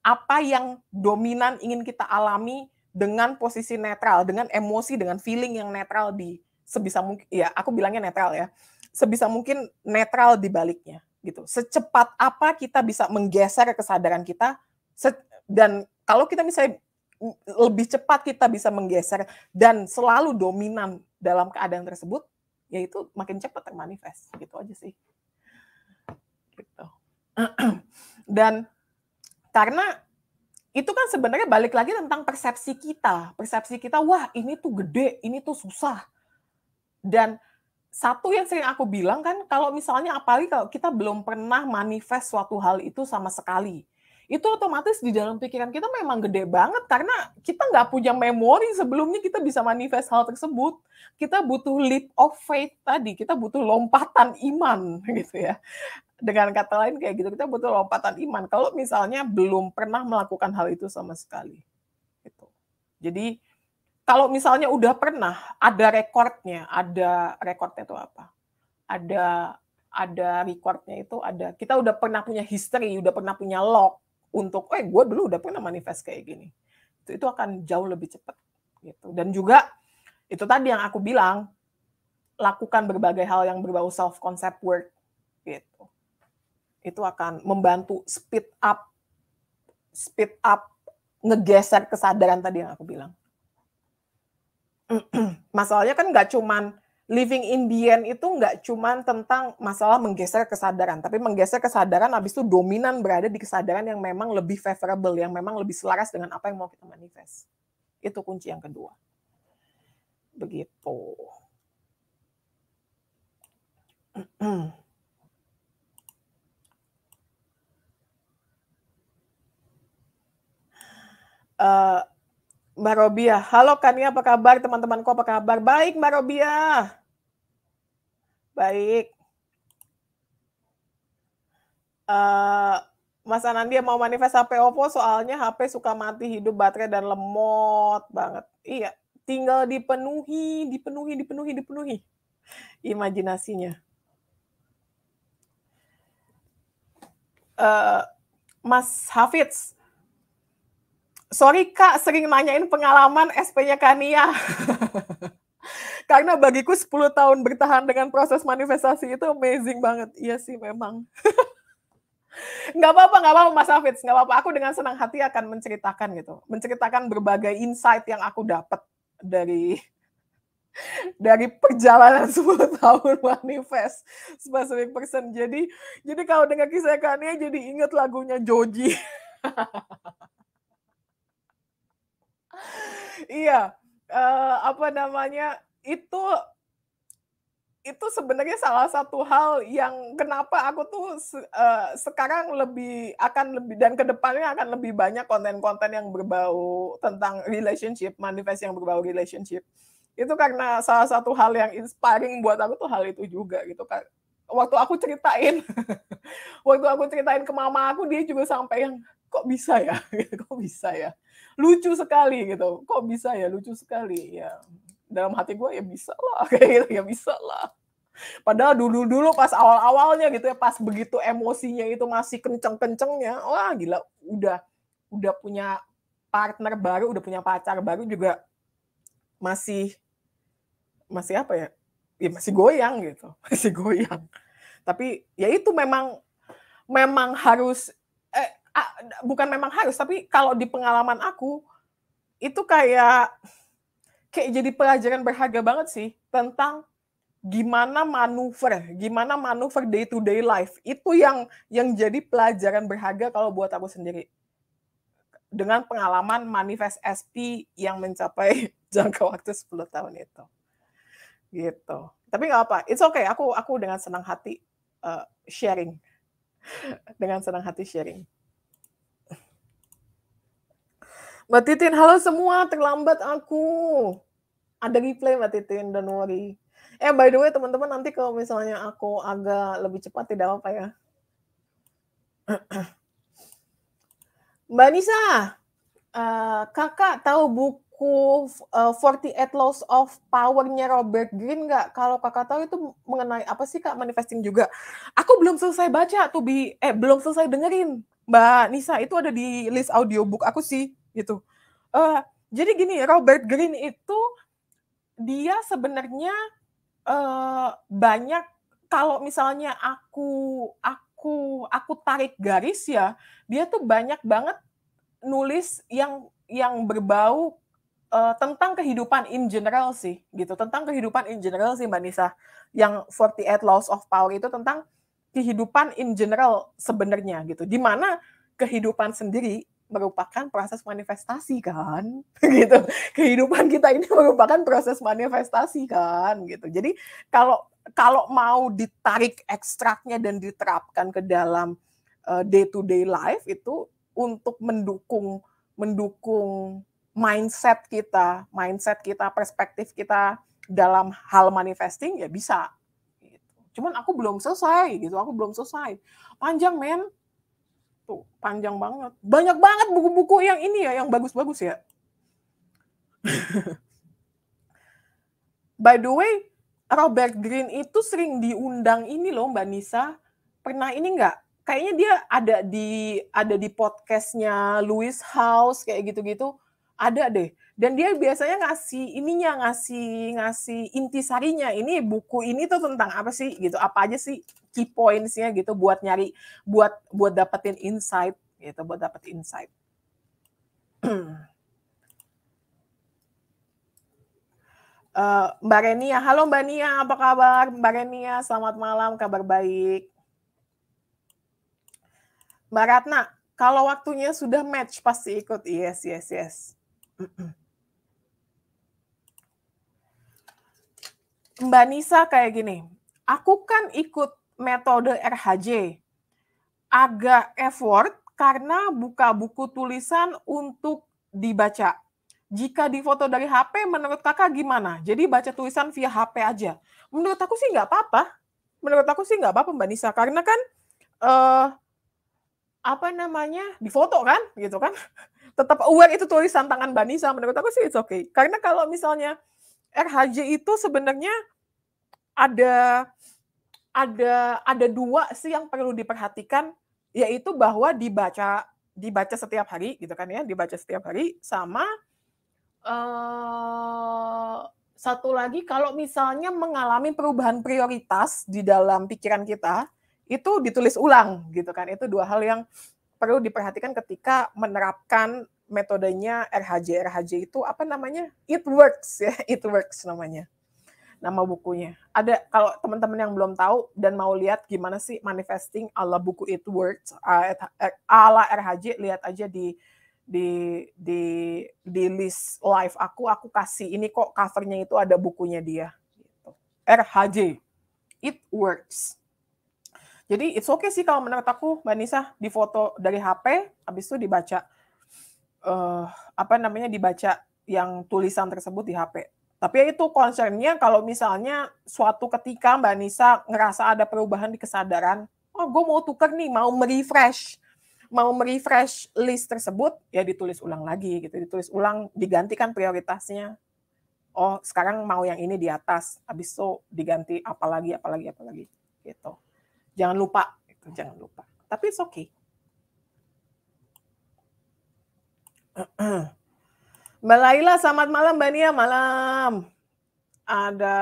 apa yang dominan ingin kita alami dengan posisi netral, dengan emosi, dengan feeling yang netral di sebisa mungkin ya aku bilangnya netral ya sebisa mungkin netral di baliknya gitu secepat apa kita bisa menggeser kesadaran kita dan kalau kita misalnya lebih cepat kita bisa menggeser dan selalu dominan dalam keadaan tersebut yaitu makin cepat termanifest gitu aja sih gitu dan karena itu kan sebenarnya balik lagi tentang persepsi kita persepsi kita wah ini tuh gede ini tuh susah dan satu yang sering aku bilang kan, kalau misalnya apalagi kalau kita belum pernah manifest suatu hal itu sama sekali, itu otomatis di dalam pikiran kita memang gede banget karena kita nggak punya memori sebelumnya kita bisa manifest hal tersebut. Kita butuh leap of faith tadi, kita butuh lompatan iman gitu ya. Dengan kata lain kayak gitu, kita butuh lompatan iman. Kalau misalnya belum pernah melakukan hal itu sama sekali. Gitu. Jadi kalau misalnya udah pernah ada rekornya, ada rekornya itu apa? Ada ada rekornya itu ada kita udah pernah punya history, udah pernah punya log untuk eh gue dulu udah pernah manifest kayak gini. Itu itu akan jauh lebih cepat gitu. Dan juga itu tadi yang aku bilang lakukan berbagai hal yang berbau self concept work gitu. Itu akan membantu speed up speed up ngegeser kesadaran tadi yang aku bilang. masalahnya kan nggak cuman living in the end itu nggak cuman tentang masalah menggeser kesadaran, tapi menggeser kesadaran habis itu dominan berada di kesadaran yang memang lebih favorable, yang memang lebih selaras dengan apa yang mau kita manifest. Itu kunci yang kedua. Begitu. Uh, Mbak Robia. Halo Kania, apa kabar? Teman-temanku apa kabar? Baik Mbak Robia. Baik. Uh, Mas Anandi mau manifest HP Oppo soalnya HP suka mati hidup baterai dan lemot banget. Iya, tinggal dipenuhi, dipenuhi, dipenuhi, dipenuhi imajinasinya. Uh, Mas Hafiz, sorry Kak, sering nanyain pengalaman SP-nya Kania. Karena bagiku 10 tahun bertahan dengan proses manifestasi itu amazing banget. Iya sih memang. nggak apa-apa, nggak apa-apa Mas Hafiz. Nggak apa-apa, aku dengan senang hati akan menceritakan gitu. Menceritakan berbagai insight yang aku dapat dari dari perjalanan 10 tahun manifest spesifik person. Jadi jadi kalau dengar kisah Kania jadi inget lagunya Joji iya, uh, apa namanya itu itu sebenarnya salah satu hal yang kenapa aku tuh uh, sekarang lebih akan lebih dan kedepannya akan lebih banyak konten-konten yang berbau tentang relationship manifest yang berbau relationship itu karena salah satu hal yang inspiring buat aku tuh hal itu juga gitu kan waktu aku ceritain waktu aku ceritain ke mama aku dia juga sampai yang kok bisa ya kok bisa ya lucu sekali gitu kok bisa ya lucu sekali ya dalam hati gue ya bisa lah kayak gitu ya bisa lah padahal dulu dulu pas awal awalnya gitu ya pas begitu emosinya itu masih kenceng kencengnya wah gila udah udah punya partner baru udah punya pacar baru juga masih masih apa ya ya masih goyang gitu masih goyang tapi ya itu memang memang harus Ah, bukan memang harus tapi kalau di pengalaman aku itu kayak kayak jadi pelajaran berharga banget sih tentang gimana manuver, gimana manuver day to day life. Itu yang yang jadi pelajaran berharga kalau buat aku sendiri. Dengan pengalaman manifest SP yang mencapai jangka waktu 10 tahun itu. Gitu. Tapi nggak apa, it's okay. Aku aku dengan senang hati uh, sharing. dengan senang hati sharing. Mbak Titin, halo semua, terlambat aku. Ada replay Mbak Titin, dan worry. Eh, by the way, teman-teman, nanti kalau misalnya aku agak lebih cepat, tidak apa-apa ya. Mbak Nisa, uh, kakak tahu buku uh, eh, 48 Laws of Power-nya Robert Greene nggak? Kalau kakak tahu itu mengenai apa sih kak manifesting juga? Aku belum selesai baca tuh, Bi. Eh, belum selesai dengerin. Mbak Nisa, itu ada di list audiobook aku sih gitu. Uh, jadi gini, Robert Greene itu dia sebenarnya uh, banyak kalau misalnya aku aku aku tarik garis ya, dia tuh banyak banget nulis yang yang berbau uh, tentang kehidupan in general sih, gitu. Tentang kehidupan in general sih Mbak Nisa. Yang 48 Laws of Power itu tentang kehidupan in general sebenarnya gitu. Di mana kehidupan sendiri merupakan proses manifestasi kan gitu kehidupan kita ini merupakan proses manifestasi kan gitu jadi kalau kalau mau ditarik ekstraknya dan diterapkan ke dalam uh, eh, day to day life itu untuk mendukung mendukung mindset kita mindset kita perspektif kita dalam hal manifesting ya bisa gitu. cuman aku belum selesai gitu aku belum selesai panjang men Tuh, panjang banget. Banyak banget buku-buku yang ini ya, yang bagus-bagus ya. By the way, Robert Green itu sering diundang ini loh Mbak Nisa. Pernah ini enggak? Kayaknya dia ada di ada di podcastnya Louis House kayak gitu-gitu. Ada deh. Dan dia biasanya ngasih ininya, ngasih ngasih intisarinya. Ini buku ini tuh tentang apa sih gitu? Apa aja sih? key pointsnya gitu buat nyari buat buat dapetin insight gitu buat dapet insight. Uh, Mbak Renia, halo Mbak Nia, apa kabar? Mbak Renia, selamat malam, kabar baik. Mbak Ratna, kalau waktunya sudah match pasti ikut. Yes, yes, yes. Mbak Nisa kayak gini, aku kan ikut metode RHJ. Agak effort karena buka buku tulisan untuk dibaca. Jika difoto dari HP, menurut kakak gimana? Jadi baca tulisan via HP aja. Menurut aku sih nggak apa-apa. Menurut aku sih nggak apa-apa Mbak Nisa. Karena kan uh, apa namanya difoto kan gitu kan tetap aware itu tulisan tangan Mbak Nisa. menurut aku sih it's okay karena kalau misalnya RHJ itu sebenarnya ada ada ada dua sih yang perlu diperhatikan yaitu bahwa dibaca dibaca setiap hari gitu kan ya dibaca setiap hari sama uh, satu lagi kalau misalnya mengalami perubahan prioritas di dalam pikiran kita itu ditulis ulang gitu kan itu dua hal yang perlu diperhatikan ketika menerapkan metodenya RHJ RHJ itu apa namanya it works ya it works namanya nama bukunya. Ada kalau teman-teman yang belum tahu dan mau lihat gimana sih manifesting ala buku It Works ala RHJ lihat aja di di di di list live aku aku kasih ini kok covernya itu ada bukunya dia gitu. RHJ It Works. Jadi it's okay sih kalau menurut aku Mbak Nisa di foto dari HP habis itu dibaca uh, apa namanya dibaca yang tulisan tersebut di HP tapi ya itu concernnya kalau misalnya suatu ketika Mbak Nisa ngerasa ada perubahan di kesadaran, oh gue mau tuker nih, mau merefresh, mau merefresh list tersebut, ya ditulis ulang lagi gitu, ditulis ulang, digantikan prioritasnya. Oh sekarang mau yang ini di atas, habis itu diganti apalagi, apalagi, apalagi gitu. Jangan lupa, gitu, jangan lupa. Tapi it's okay. Mbak Laila, selamat malam Mbak Nia, malam. Ada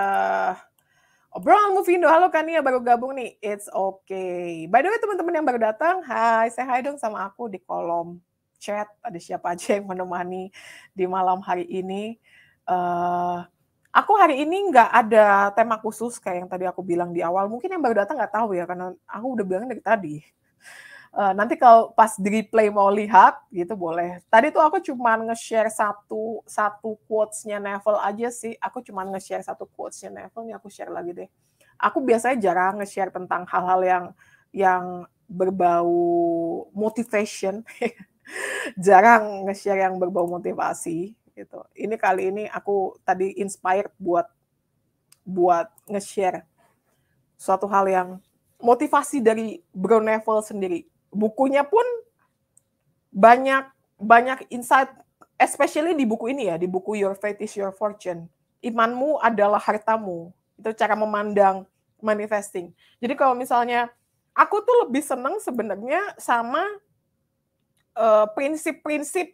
obrolan Mufindo, Halo Kak Nia, baru gabung nih. It's okay. By the way, teman-teman yang baru datang, hai, saya hai dong sama aku di kolom chat. Ada siapa aja yang menemani di malam hari ini. Uh, aku hari ini nggak ada tema khusus kayak yang tadi aku bilang di awal. Mungkin yang baru datang nggak tahu ya, karena aku udah bilang dari tadi. Uh, nanti kalau pas di replay mau lihat gitu boleh. Tadi tuh aku cuma nge-share satu satu quotes-nya Neville aja sih. Aku cuma nge-share satu quotes-nya Neville nih aku share lagi deh. Aku biasanya jarang nge-share tentang hal-hal yang yang berbau motivation. jarang nge-share yang berbau motivasi gitu. Ini kali ini aku tadi inspired buat buat nge-share suatu hal yang motivasi dari Bro Neville sendiri bukunya pun banyak banyak insight especially di buku ini ya di buku Your Faith is Your Fortune imanmu adalah hartamu itu cara memandang manifesting jadi kalau misalnya aku tuh lebih seneng sebenarnya sama prinsip eh, prinsip-prinsip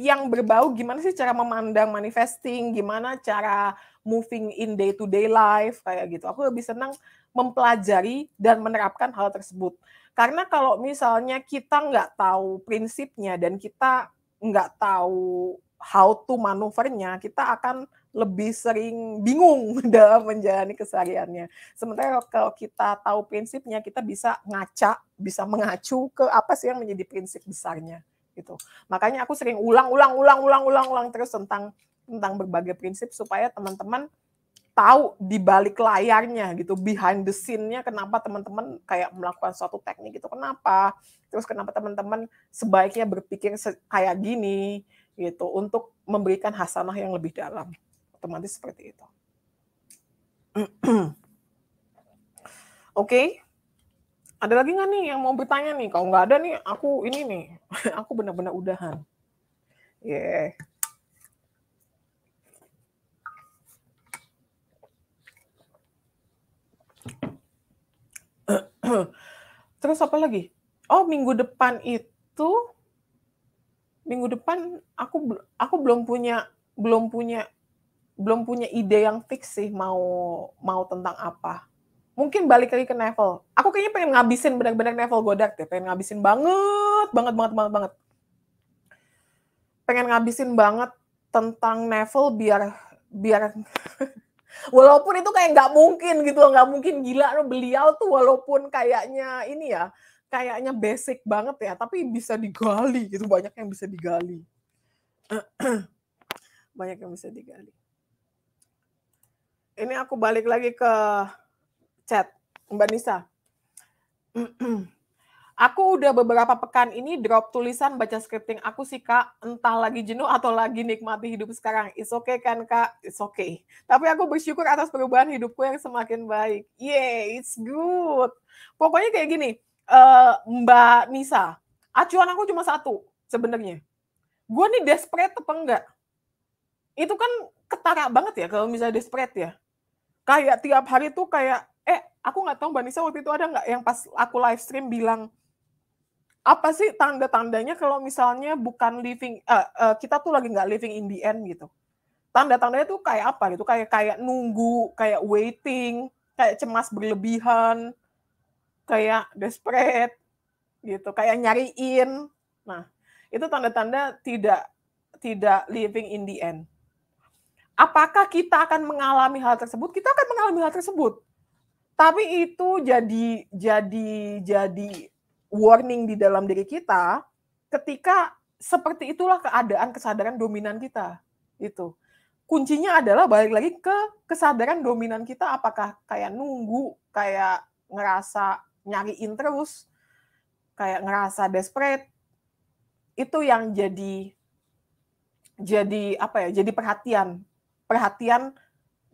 yang berbau gimana sih cara memandang manifesting, gimana cara moving in day to day life kayak gitu. Aku lebih senang mempelajari dan menerapkan hal tersebut karena kalau misalnya kita nggak tahu prinsipnya dan kita nggak tahu how to manuvernya, kita akan lebih sering bingung dalam menjalani kesehariannya. Sementara kalau kita tahu prinsipnya, kita bisa ngaca, bisa mengacu ke apa sih yang menjadi prinsip besarnya gitu. Makanya aku sering ulang, ulang, ulang, ulang, ulang, ulang terus tentang tentang berbagai prinsip supaya teman-teman tahu di balik layarnya gitu, behind the scene-nya kenapa teman-teman kayak melakukan suatu teknik itu kenapa? Terus kenapa teman-teman sebaiknya berpikir kayak gini gitu untuk memberikan hasanah yang lebih dalam. Otomatis seperti itu. Oke. Okay. Ada lagi nggak nih yang mau bertanya nih? Kalau nggak ada nih, aku ini nih, aku benar-benar udahan. Yeah. Terus apa lagi? Oh, minggu depan itu minggu depan aku aku belum punya belum punya belum punya ide yang fix sih mau mau tentang apa. Mungkin balik lagi ke Neville. Aku kayaknya pengen ngabisin benar-benar Neville godak deh, pengen ngabisin banget, banget banget banget banget. Pengen ngabisin banget tentang Neville biar biar walaupun itu kayak nggak mungkin gitu nggak mungkin gila loh beliau tuh walaupun kayaknya ini ya kayaknya basic banget ya tapi bisa digali gitu banyak yang bisa digali banyak yang bisa digali ini aku balik lagi ke chat mbak Nisa Aku udah beberapa pekan ini drop tulisan baca scripting aku sih kak, entah lagi jenuh atau lagi nikmati hidup sekarang. It's okay kan kak? It's okay. Tapi aku bersyukur atas perubahan hidupku yang semakin baik. Yeah, it's good. Pokoknya kayak gini, uh, Mbak Nisa, acuan aku cuma satu sebenarnya. Gue nih desperate apa enggak? Itu kan ketara banget ya kalau misalnya desperate ya. Kayak tiap hari tuh kayak eh aku nggak tahu Mbak Nisa waktu itu ada nggak yang pas aku live stream bilang apa sih tanda-tandanya kalau misalnya bukan living uh, uh, kita tuh lagi nggak living in the end gitu tanda-tandanya tuh kayak apa gitu kayak kayak nunggu kayak waiting kayak cemas berlebihan kayak desperate gitu kayak nyariin nah itu tanda-tanda tidak tidak living in the end apakah kita akan mengalami hal tersebut kita akan mengalami hal tersebut tapi itu jadi jadi jadi warning di dalam diri kita ketika seperti itulah keadaan kesadaran dominan kita itu kuncinya adalah balik lagi ke kesadaran dominan kita apakah kayak nunggu kayak ngerasa nyariin terus kayak ngerasa desperate itu yang jadi jadi apa ya jadi perhatian perhatian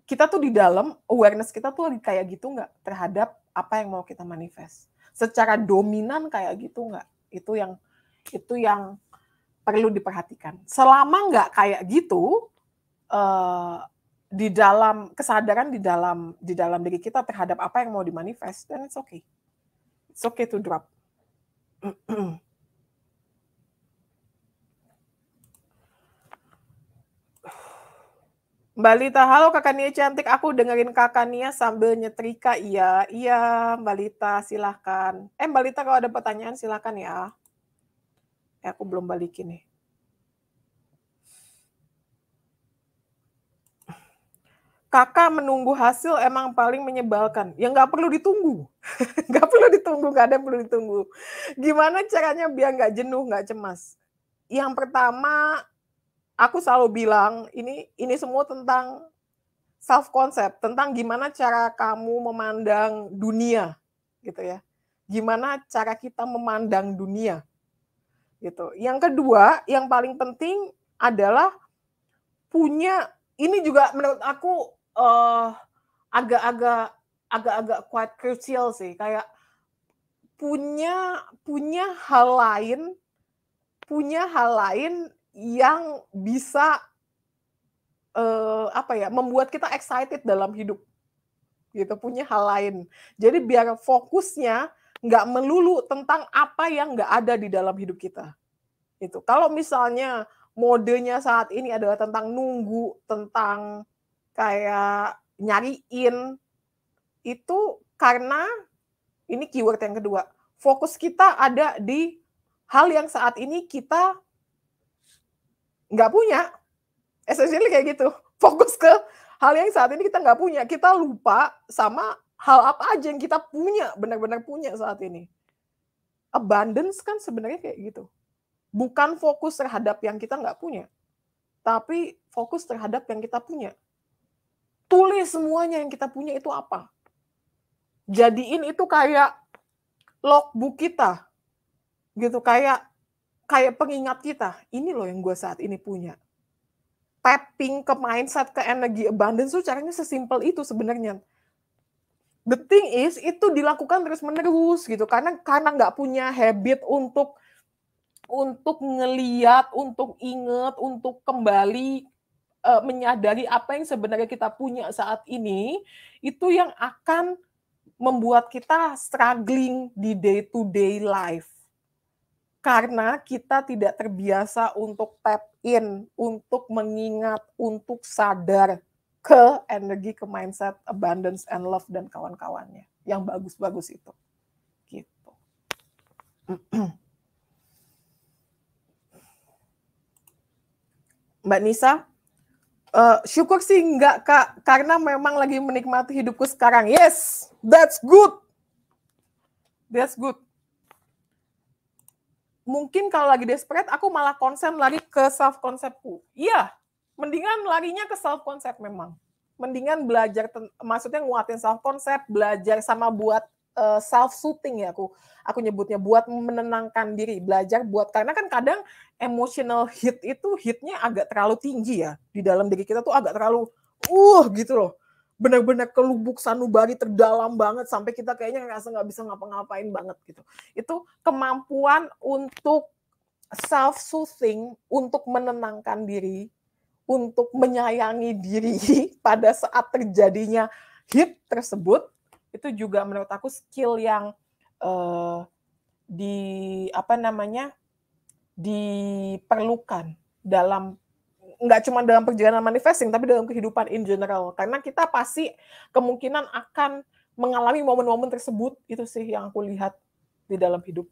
kita tuh di dalam awareness kita tuh kayak gitu nggak terhadap apa yang mau kita manifest secara dominan kayak gitu nggak? Itu yang itu yang perlu diperhatikan. Selama nggak kayak gitu eh, di dalam kesadaran di dalam di dalam diri kita terhadap apa yang mau dimanifest, dan it's okay, it's okay to drop. Mbak Lita, halo kakak Nia cantik. Aku dengerin kakak Nia sambil nyetrika. Iya, iya Mbak Lita, silahkan. Eh Mbak Lita kalau ada pertanyaan silahkan ya. Eh, aku belum balikin nih. Kakak menunggu hasil emang paling menyebalkan. Ya nggak perlu ditunggu. Nggak perlu ditunggu, nggak ada yang perlu ditunggu. Gimana caranya biar nggak jenuh, nggak cemas? Yang pertama, aku selalu bilang ini ini semua tentang self concept, tentang gimana cara kamu memandang dunia gitu ya. Gimana cara kita memandang dunia. Gitu. Yang kedua, yang paling penting adalah punya ini juga menurut aku uh, agak-agak agak-agak quite crucial sih kayak punya punya hal lain punya hal lain yang bisa uh, apa ya membuat kita excited dalam hidup gitu punya hal lain jadi biar fokusnya nggak melulu tentang apa yang nggak ada di dalam hidup kita itu kalau misalnya modenya saat ini adalah tentang nunggu tentang kayak nyariin itu karena ini keyword yang kedua fokus kita ada di hal yang saat ini kita nggak punya. Essentially kayak gitu. Fokus ke hal yang saat ini kita nggak punya. Kita lupa sama hal apa aja yang kita punya, benar-benar punya saat ini. Abundance kan sebenarnya kayak gitu. Bukan fokus terhadap yang kita nggak punya, tapi fokus terhadap yang kita punya. Tulis semuanya yang kita punya itu apa. Jadiin itu kayak logbook kita. Gitu, kayak kayak pengingat kita, ini loh yang gue saat ini punya. Tapping ke mindset, ke energi abundance itu caranya sesimpel itu sebenarnya. The thing is, itu dilakukan terus-menerus gitu. Karena karena nggak punya habit untuk untuk ngeliat, untuk inget, untuk kembali uh, menyadari apa yang sebenarnya kita punya saat ini, itu yang akan membuat kita struggling di day to day life karena kita tidak terbiasa untuk tap in, untuk mengingat, untuk sadar ke energi, ke mindset, abundance and love dan kawan-kawannya yang bagus-bagus itu. Gitu. Mbak Nisa, uh, syukur sih enggak Kak, karena memang lagi menikmati hidupku sekarang. Yes, that's good. That's good mungkin kalau lagi desperate aku malah konsen lari ke self konsepku. Iya, mendingan larinya ke self konsep memang. Mendingan belajar maksudnya nguatin self konsep, belajar sama buat uh, eh, self soothing ya aku aku nyebutnya buat menenangkan diri, belajar buat karena kan kadang emotional hit itu hitnya agak terlalu tinggi ya di dalam diri kita tuh agak terlalu uh gitu loh benar-benar ke lubuk sanubari terdalam banget sampai kita kayaknya ngerasa nggak bisa ngapa-ngapain banget gitu. Itu kemampuan untuk self soothing, untuk menenangkan diri, untuk menyayangi diri pada saat terjadinya hit tersebut itu juga menurut aku skill yang uh, di apa namanya diperlukan dalam nggak cuma dalam perjalanan manifesting tapi dalam kehidupan in general karena kita pasti kemungkinan akan mengalami momen-momen tersebut itu sih yang aku lihat di dalam hidup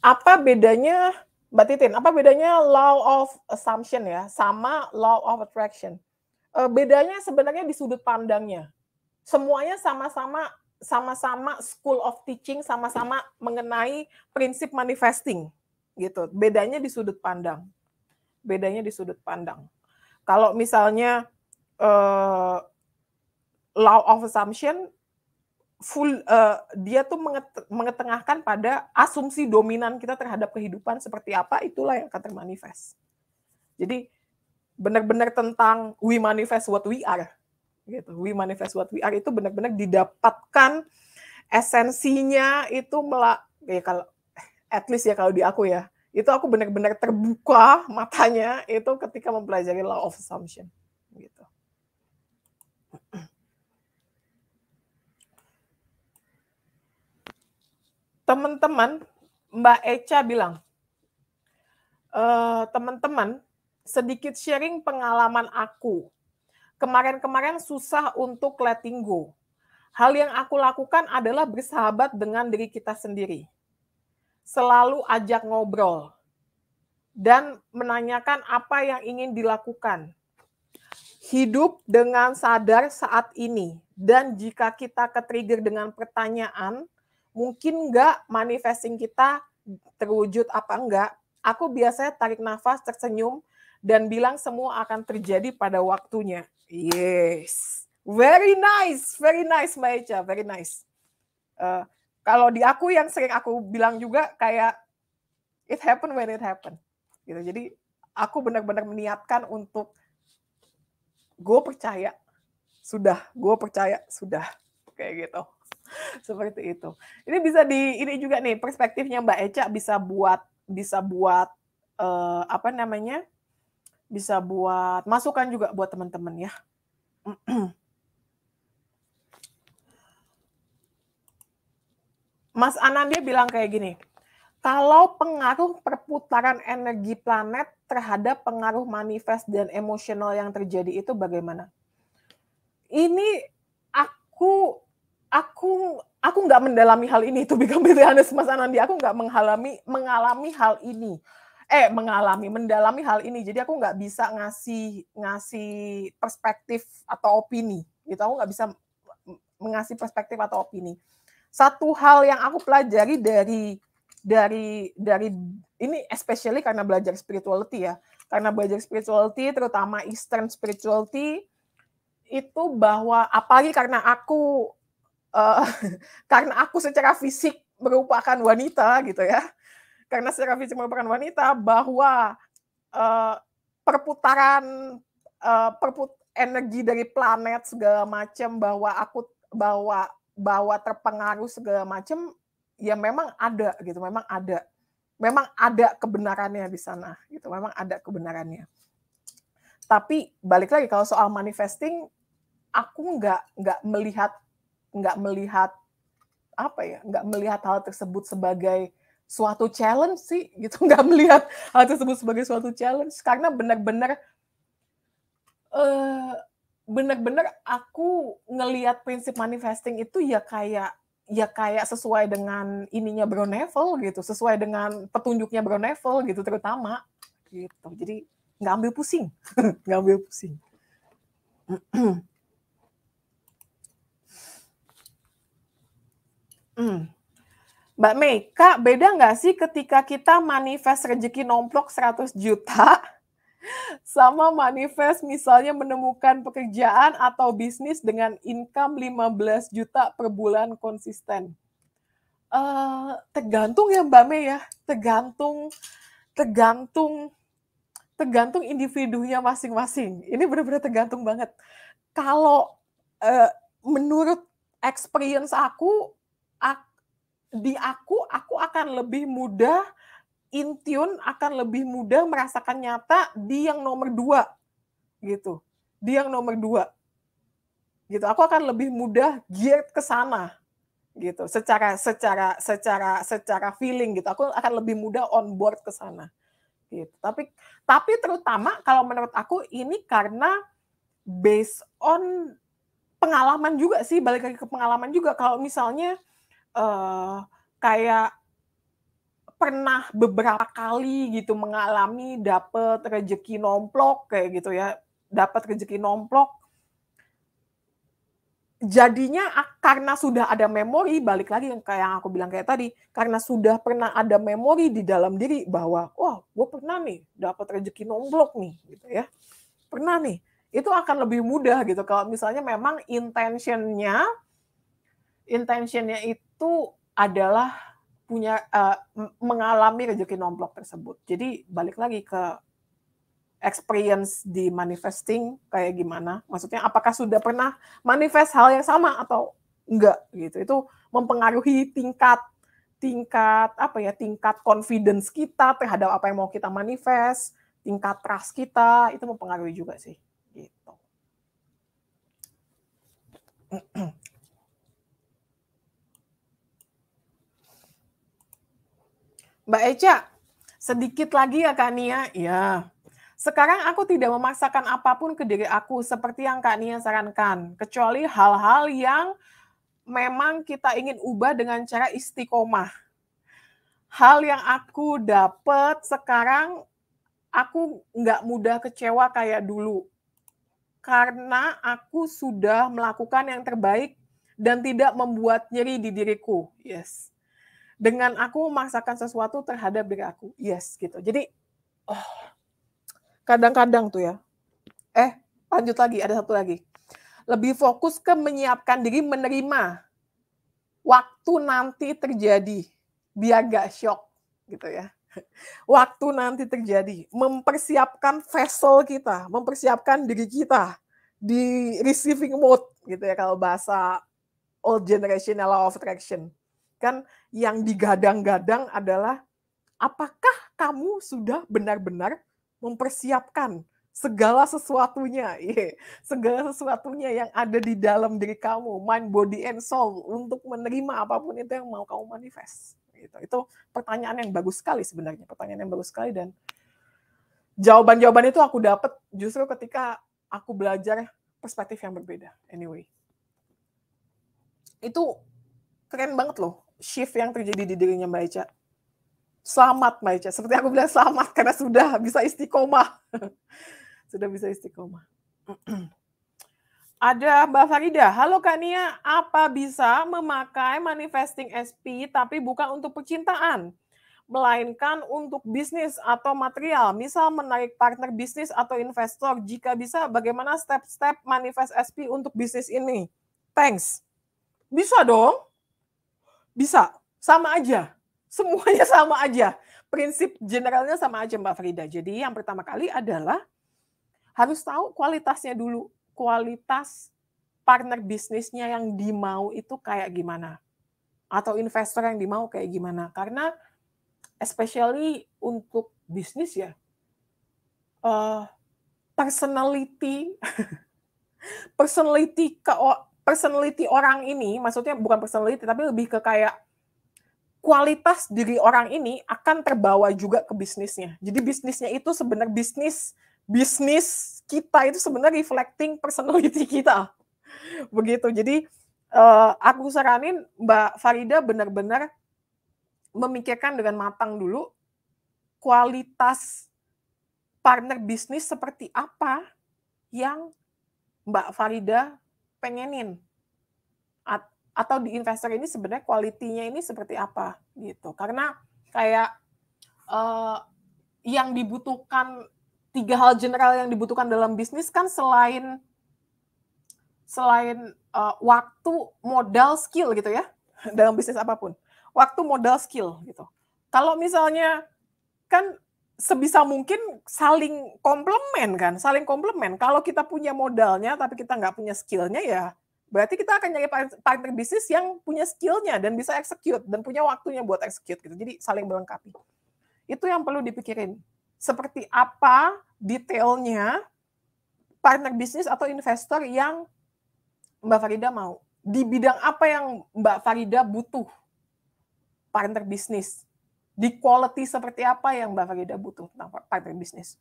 apa bedanya Mbak Titin apa bedanya law of assumption ya sama law of attraction eh, bedanya sebenarnya di sudut pandangnya semuanya sama-sama sama-sama school of teaching sama-sama mengenai prinsip manifesting gitu. Bedanya di sudut pandang. Bedanya di sudut pandang. Kalau misalnya uh, law of assumption full uh, dia tuh menget, mengetengahkan pada asumsi dominan kita terhadap kehidupan seperti apa itulah yang akan termanifest. Jadi benar-benar tentang we manifest what we are gitu. We manifest what we are itu benar-benar didapatkan esensinya itu ya kalau at least ya kalau di aku ya, itu aku benar-benar terbuka matanya itu ketika mempelajari law of assumption gitu. Teman-teman, Mbak Eca bilang, eh, teman-teman sedikit sharing pengalaman aku. Kemarin-kemarin susah untuk letting go. Hal yang aku lakukan adalah bersahabat dengan diri kita sendiri selalu ajak ngobrol dan menanyakan apa yang ingin dilakukan. Hidup dengan sadar saat ini, dan jika kita ketrigger dengan pertanyaan, mungkin nggak manifesting kita terwujud apa enggak. Aku biasanya tarik nafas, tersenyum, dan bilang semua akan terjadi pada waktunya. Yes, very nice, very nice, Maecha, very nice. Uh, kalau di aku yang sering aku bilang juga kayak it happen when it happen gitu jadi aku benar-benar meniatkan untuk gue percaya sudah gue percaya sudah kayak gitu seperti itu ini bisa di ini juga nih perspektifnya mbak Eca bisa buat bisa buat uh, apa namanya bisa buat masukan juga buat teman-teman ya Mas Anandia bilang kayak gini, kalau pengaruh perputaran energi planet terhadap pengaruh manifest dan emosional yang terjadi itu bagaimana? Ini aku aku aku nggak mendalami hal ini itu become honest, Mas Anandi aku nggak mengalami mengalami hal ini eh mengalami mendalami hal ini jadi aku nggak bisa ngasih ngasih perspektif atau opini gitu aku nggak bisa mengasih perspektif atau opini satu hal yang aku pelajari dari dari dari ini especially karena belajar spirituality ya karena belajar spirituality terutama Eastern spirituality itu bahwa apalagi karena aku uh, karena aku secara fisik merupakan wanita gitu ya karena secara fisik merupakan wanita bahwa uh, perputaran uh, perput energi dari planet segala macam bahwa aku bahwa bahwa terpengaruh segala macam ya memang ada gitu, memang ada. Memang ada kebenarannya di sana gitu, memang ada kebenarannya. Tapi balik lagi kalau soal manifesting aku nggak nggak melihat nggak melihat apa ya nggak melihat hal tersebut sebagai suatu challenge sih gitu nggak melihat hal tersebut sebagai suatu challenge karena benar-benar uh, benar-benar aku ngelihat prinsip manifesting itu ya kayak ya kayak sesuai dengan ininya Brown Neville gitu, sesuai dengan petunjuknya Brown Neville gitu terutama gitu. Jadi nggak ambil pusing, nggak ambil pusing. hmm. Mbak Mei, Kak, beda nggak sih ketika kita manifest rezeki nomplok 100 juta, sama manifest misalnya menemukan pekerjaan atau bisnis dengan income 15 juta per bulan konsisten. Uh, tergantung ya Mbak Mei ya, tergantung tergantung tergantung individunya masing-masing. Ini benar-benar tergantung banget. Kalau uh, menurut experience aku, aku di aku aku akan lebih mudah Intune akan lebih mudah merasakan nyata di yang nomor dua gitu di yang nomor dua gitu aku akan lebih mudah geared ke sana gitu secara secara secara secara feeling gitu aku akan lebih mudah on board ke sana gitu tapi tapi terutama kalau menurut aku ini karena based on pengalaman juga sih balik lagi ke pengalaman juga kalau misalnya uh, kayak pernah beberapa kali gitu mengalami dapat rezeki nomplok kayak gitu ya, dapat rezeki nomplok. Jadinya karena sudah ada memori, balik lagi yang kayak yang aku bilang kayak tadi, karena sudah pernah ada memori di dalam diri bahwa, wah, gue pernah nih dapat rezeki nomplok nih, gitu ya, pernah nih. Itu akan lebih mudah gitu kalau misalnya memang intentionnya, intentionnya itu adalah punya uh, mengalami rezeki nomplok tersebut. Jadi balik lagi ke experience di manifesting kayak gimana? Maksudnya apakah sudah pernah manifest hal yang sama atau enggak gitu. Itu mempengaruhi tingkat tingkat apa ya? tingkat confidence kita terhadap apa yang mau kita manifest, tingkat trust kita itu mempengaruhi juga sih gitu. Mbak Eca, sedikit lagi ya Kak Nia. Ya, sekarang aku tidak memaksakan apapun ke diri aku seperti yang Kak Nia sarankan, kecuali hal-hal yang memang kita ingin ubah dengan cara istiqomah. Hal yang aku dapat sekarang, aku nggak mudah kecewa kayak dulu. Karena aku sudah melakukan yang terbaik dan tidak membuat nyeri di diriku. Yes dengan aku memaksakan sesuatu terhadap diri aku. Yes gitu. Jadi oh, kadang-kadang tuh ya. Eh, lanjut lagi ada satu lagi. Lebih fokus ke menyiapkan diri menerima waktu nanti terjadi biar gak shock gitu ya. Waktu nanti terjadi, mempersiapkan vessel kita, mempersiapkan diri kita di receiving mode gitu ya kalau bahasa old generation law of attraction kan yang digadang-gadang adalah apakah kamu sudah benar-benar mempersiapkan segala sesuatunya, iya, segala sesuatunya yang ada di dalam diri kamu, mind, body, and soul untuk menerima apapun itu yang mau kamu manifest. Itu, Itu pertanyaan yang bagus sekali sebenarnya, pertanyaan yang bagus sekali dan jawaban-jawaban itu aku dapat justru ketika aku belajar perspektif yang berbeda. Anyway, itu keren banget loh shift yang terjadi di dirinya Mbak Eca. Selamat Mbak Eca. Seperti aku bilang selamat karena sudah bisa istiqomah. sudah bisa istiqomah. Ada Mbak Farida, halo Kania, apa bisa memakai manifesting SP tapi bukan untuk percintaan, melainkan untuk bisnis atau material, misal menarik partner bisnis atau investor, jika bisa bagaimana step-step manifest SP untuk bisnis ini? Thanks. Bisa dong. Bisa, sama aja. Semuanya sama aja. Prinsip generalnya sama aja Mbak Frida. Jadi yang pertama kali adalah harus tahu kualitasnya dulu. Kualitas partner bisnisnya yang dimau itu kayak gimana. Atau investor yang dimau kayak gimana. Karena especially untuk bisnis ya, uh, personality, personality ke personality orang ini, maksudnya bukan personality, tapi lebih ke kayak kualitas diri orang ini akan terbawa juga ke bisnisnya. Jadi bisnisnya itu sebenarnya bisnis bisnis kita itu sebenarnya reflecting personality kita. Begitu. Jadi uh, aku saranin Mbak Farida benar-benar memikirkan dengan matang dulu kualitas partner bisnis seperti apa yang Mbak Farida pengenin A atau di investor ini sebenarnya kualitinya ini seperti apa gitu karena kayak uh, yang dibutuhkan tiga hal general yang dibutuhkan dalam bisnis kan selain selain uh, waktu modal skill gitu ya dalam bisnis apapun waktu modal skill gitu kalau misalnya kan sebisa mungkin saling komplement kan, saling komplement. Kalau kita punya modalnya tapi kita nggak punya skillnya ya berarti kita akan nyari partner bisnis yang punya skillnya dan bisa execute dan punya waktunya buat execute gitu. Jadi saling melengkapi. Itu yang perlu dipikirin. Seperti apa detailnya partner bisnis atau investor yang Mbak Farida mau. Di bidang apa yang Mbak Farida butuh partner bisnis di quality seperti apa yang Mbak Farida butuh tentang partner bisnis.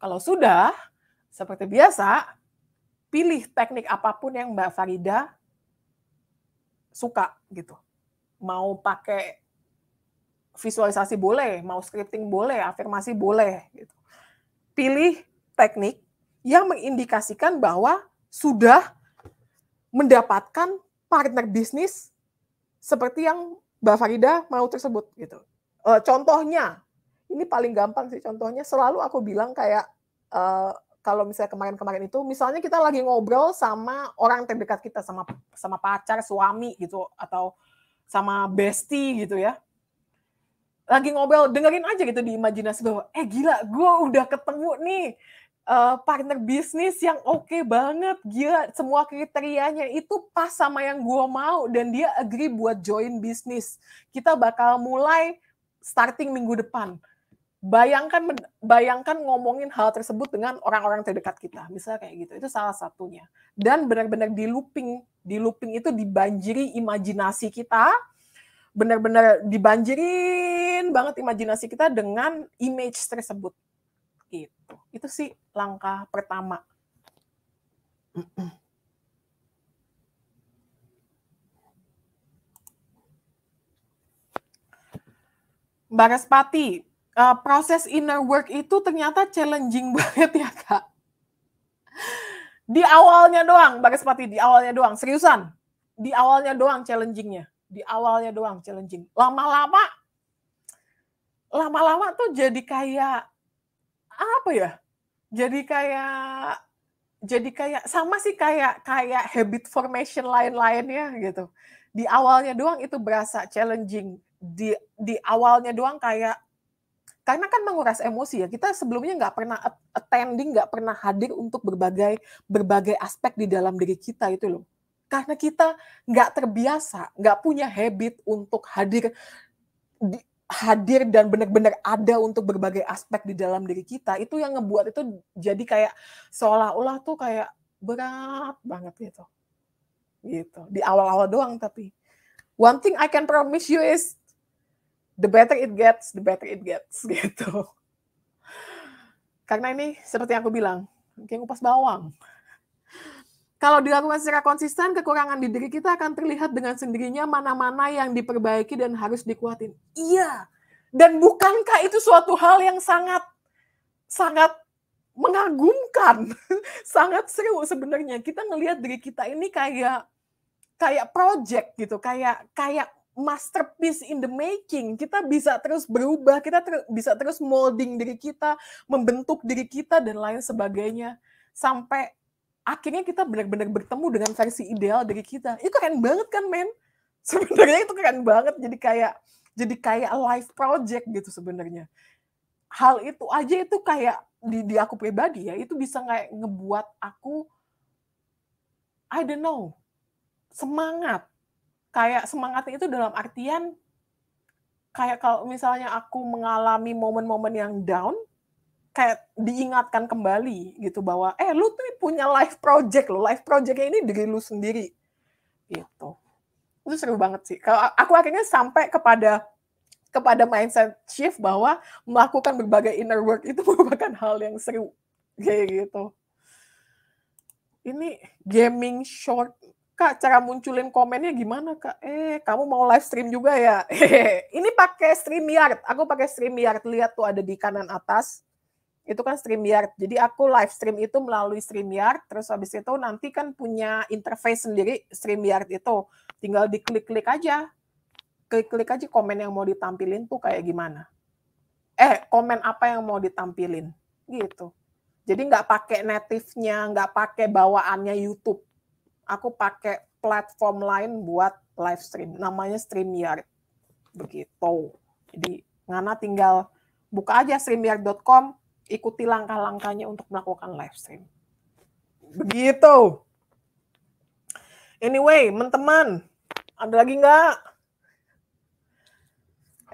Kalau sudah, seperti biasa, pilih teknik apapun yang Mbak Farida suka gitu. Mau pakai visualisasi boleh, mau scripting boleh, afirmasi boleh gitu. Pilih teknik yang mengindikasikan bahwa sudah mendapatkan partner bisnis seperti yang Mbak Farida mau tersebut gitu uh, contohnya ini paling gampang sih contohnya selalu aku bilang kayak uh, kalau misalnya kemarin-kemarin itu misalnya kita lagi ngobrol sama orang terdekat kita sama sama pacar suami gitu atau sama bestie gitu ya lagi ngobrol dengerin aja gitu di imajinasi bahwa eh gila gue udah ketemu nih uh, partner bisnis yang oke okay banget gila semua kriterianya itu pas sama yang gue mau dan dia agree buat join bisnis kita bakal mulai starting minggu depan. Bayangkan bayangkan ngomongin hal tersebut dengan orang-orang terdekat kita, misalnya kayak gitu. Itu salah satunya. Dan benar-benar di looping, di looping itu dibanjiri imajinasi kita, benar-benar dibanjirin banget imajinasi kita dengan image tersebut. Gitu. Itu sih langkah pertama. Mbak Respati, uh, proses inner work itu ternyata challenging banget ya kak. Di awalnya doang, Mbak Respati, di awalnya doang, seriusan. Di awalnya doang challengingnya, di awalnya doang challenging. Lama-lama, lama-lama tuh jadi kayak apa ya? Jadi kayak jadi kayak sama sih kayak kayak habit formation lain-lainnya gitu. Di awalnya doang itu berasa challenging di di awalnya doang kayak karena kan menguras emosi ya kita sebelumnya nggak pernah attending nggak pernah hadir untuk berbagai berbagai aspek di dalam diri kita itu loh karena kita nggak terbiasa nggak punya habit untuk hadir di, hadir dan benar-benar ada untuk berbagai aspek di dalam diri kita itu yang ngebuat itu jadi kayak seolah-olah tuh kayak berat banget gitu gitu di awal-awal doang tapi one thing I can promise you is the better it gets, the better it gets gitu. Karena ini seperti yang aku bilang, kayak kupas bawang. Kalau dilakukan secara konsisten, kekurangan di diri kita akan terlihat dengan sendirinya mana-mana yang diperbaiki dan harus dikuatin. Iya. Dan bukankah itu suatu hal yang sangat sangat mengagumkan, sangat seru sebenarnya. Kita ngelihat diri kita ini kayak kayak project gitu, kayak kayak masterpiece in the making. Kita bisa terus berubah, kita ter bisa terus molding diri kita, membentuk diri kita dan lain sebagainya sampai akhirnya kita benar-benar bertemu dengan versi ideal dari kita. Itu keren banget kan, men? Sebenarnya itu keren banget jadi kayak jadi kayak live project gitu sebenarnya. Hal itu aja itu kayak di, di aku pribadi ya, itu bisa kayak ngebuat aku I don't know, semangat kayak semangatnya itu dalam artian kayak kalau misalnya aku mengalami momen-momen yang down kayak diingatkan kembali gitu bahwa eh lu tuh punya life project lo life projectnya ini diri lu sendiri gitu itu seru banget sih kalau aku akhirnya sampai kepada kepada mindset shift bahwa melakukan berbagai inner work itu merupakan hal yang seru kayak gitu ini gaming short Kak, cara munculin komennya gimana, Kak? Eh, kamu mau live stream juga ya? ini pakai StreamYard. Aku pakai StreamYard. Lihat tuh ada di kanan atas. Itu kan StreamYard. Jadi aku live stream itu melalui StreamYard. Terus habis itu nanti kan punya interface sendiri StreamYard itu. Tinggal diklik-klik aja. Klik-klik aja komen yang mau ditampilin tuh kayak gimana. Eh, komen apa yang mau ditampilin. Gitu. Jadi nggak pakai native-nya, nggak pakai bawaannya YouTube aku pakai platform lain buat live stream. Namanya StreamYard. Begitu. Jadi Ngana tinggal buka aja streamyard.com, ikuti langkah-langkahnya untuk melakukan live stream. Begitu. Anyway, teman-teman, ada lagi nggak?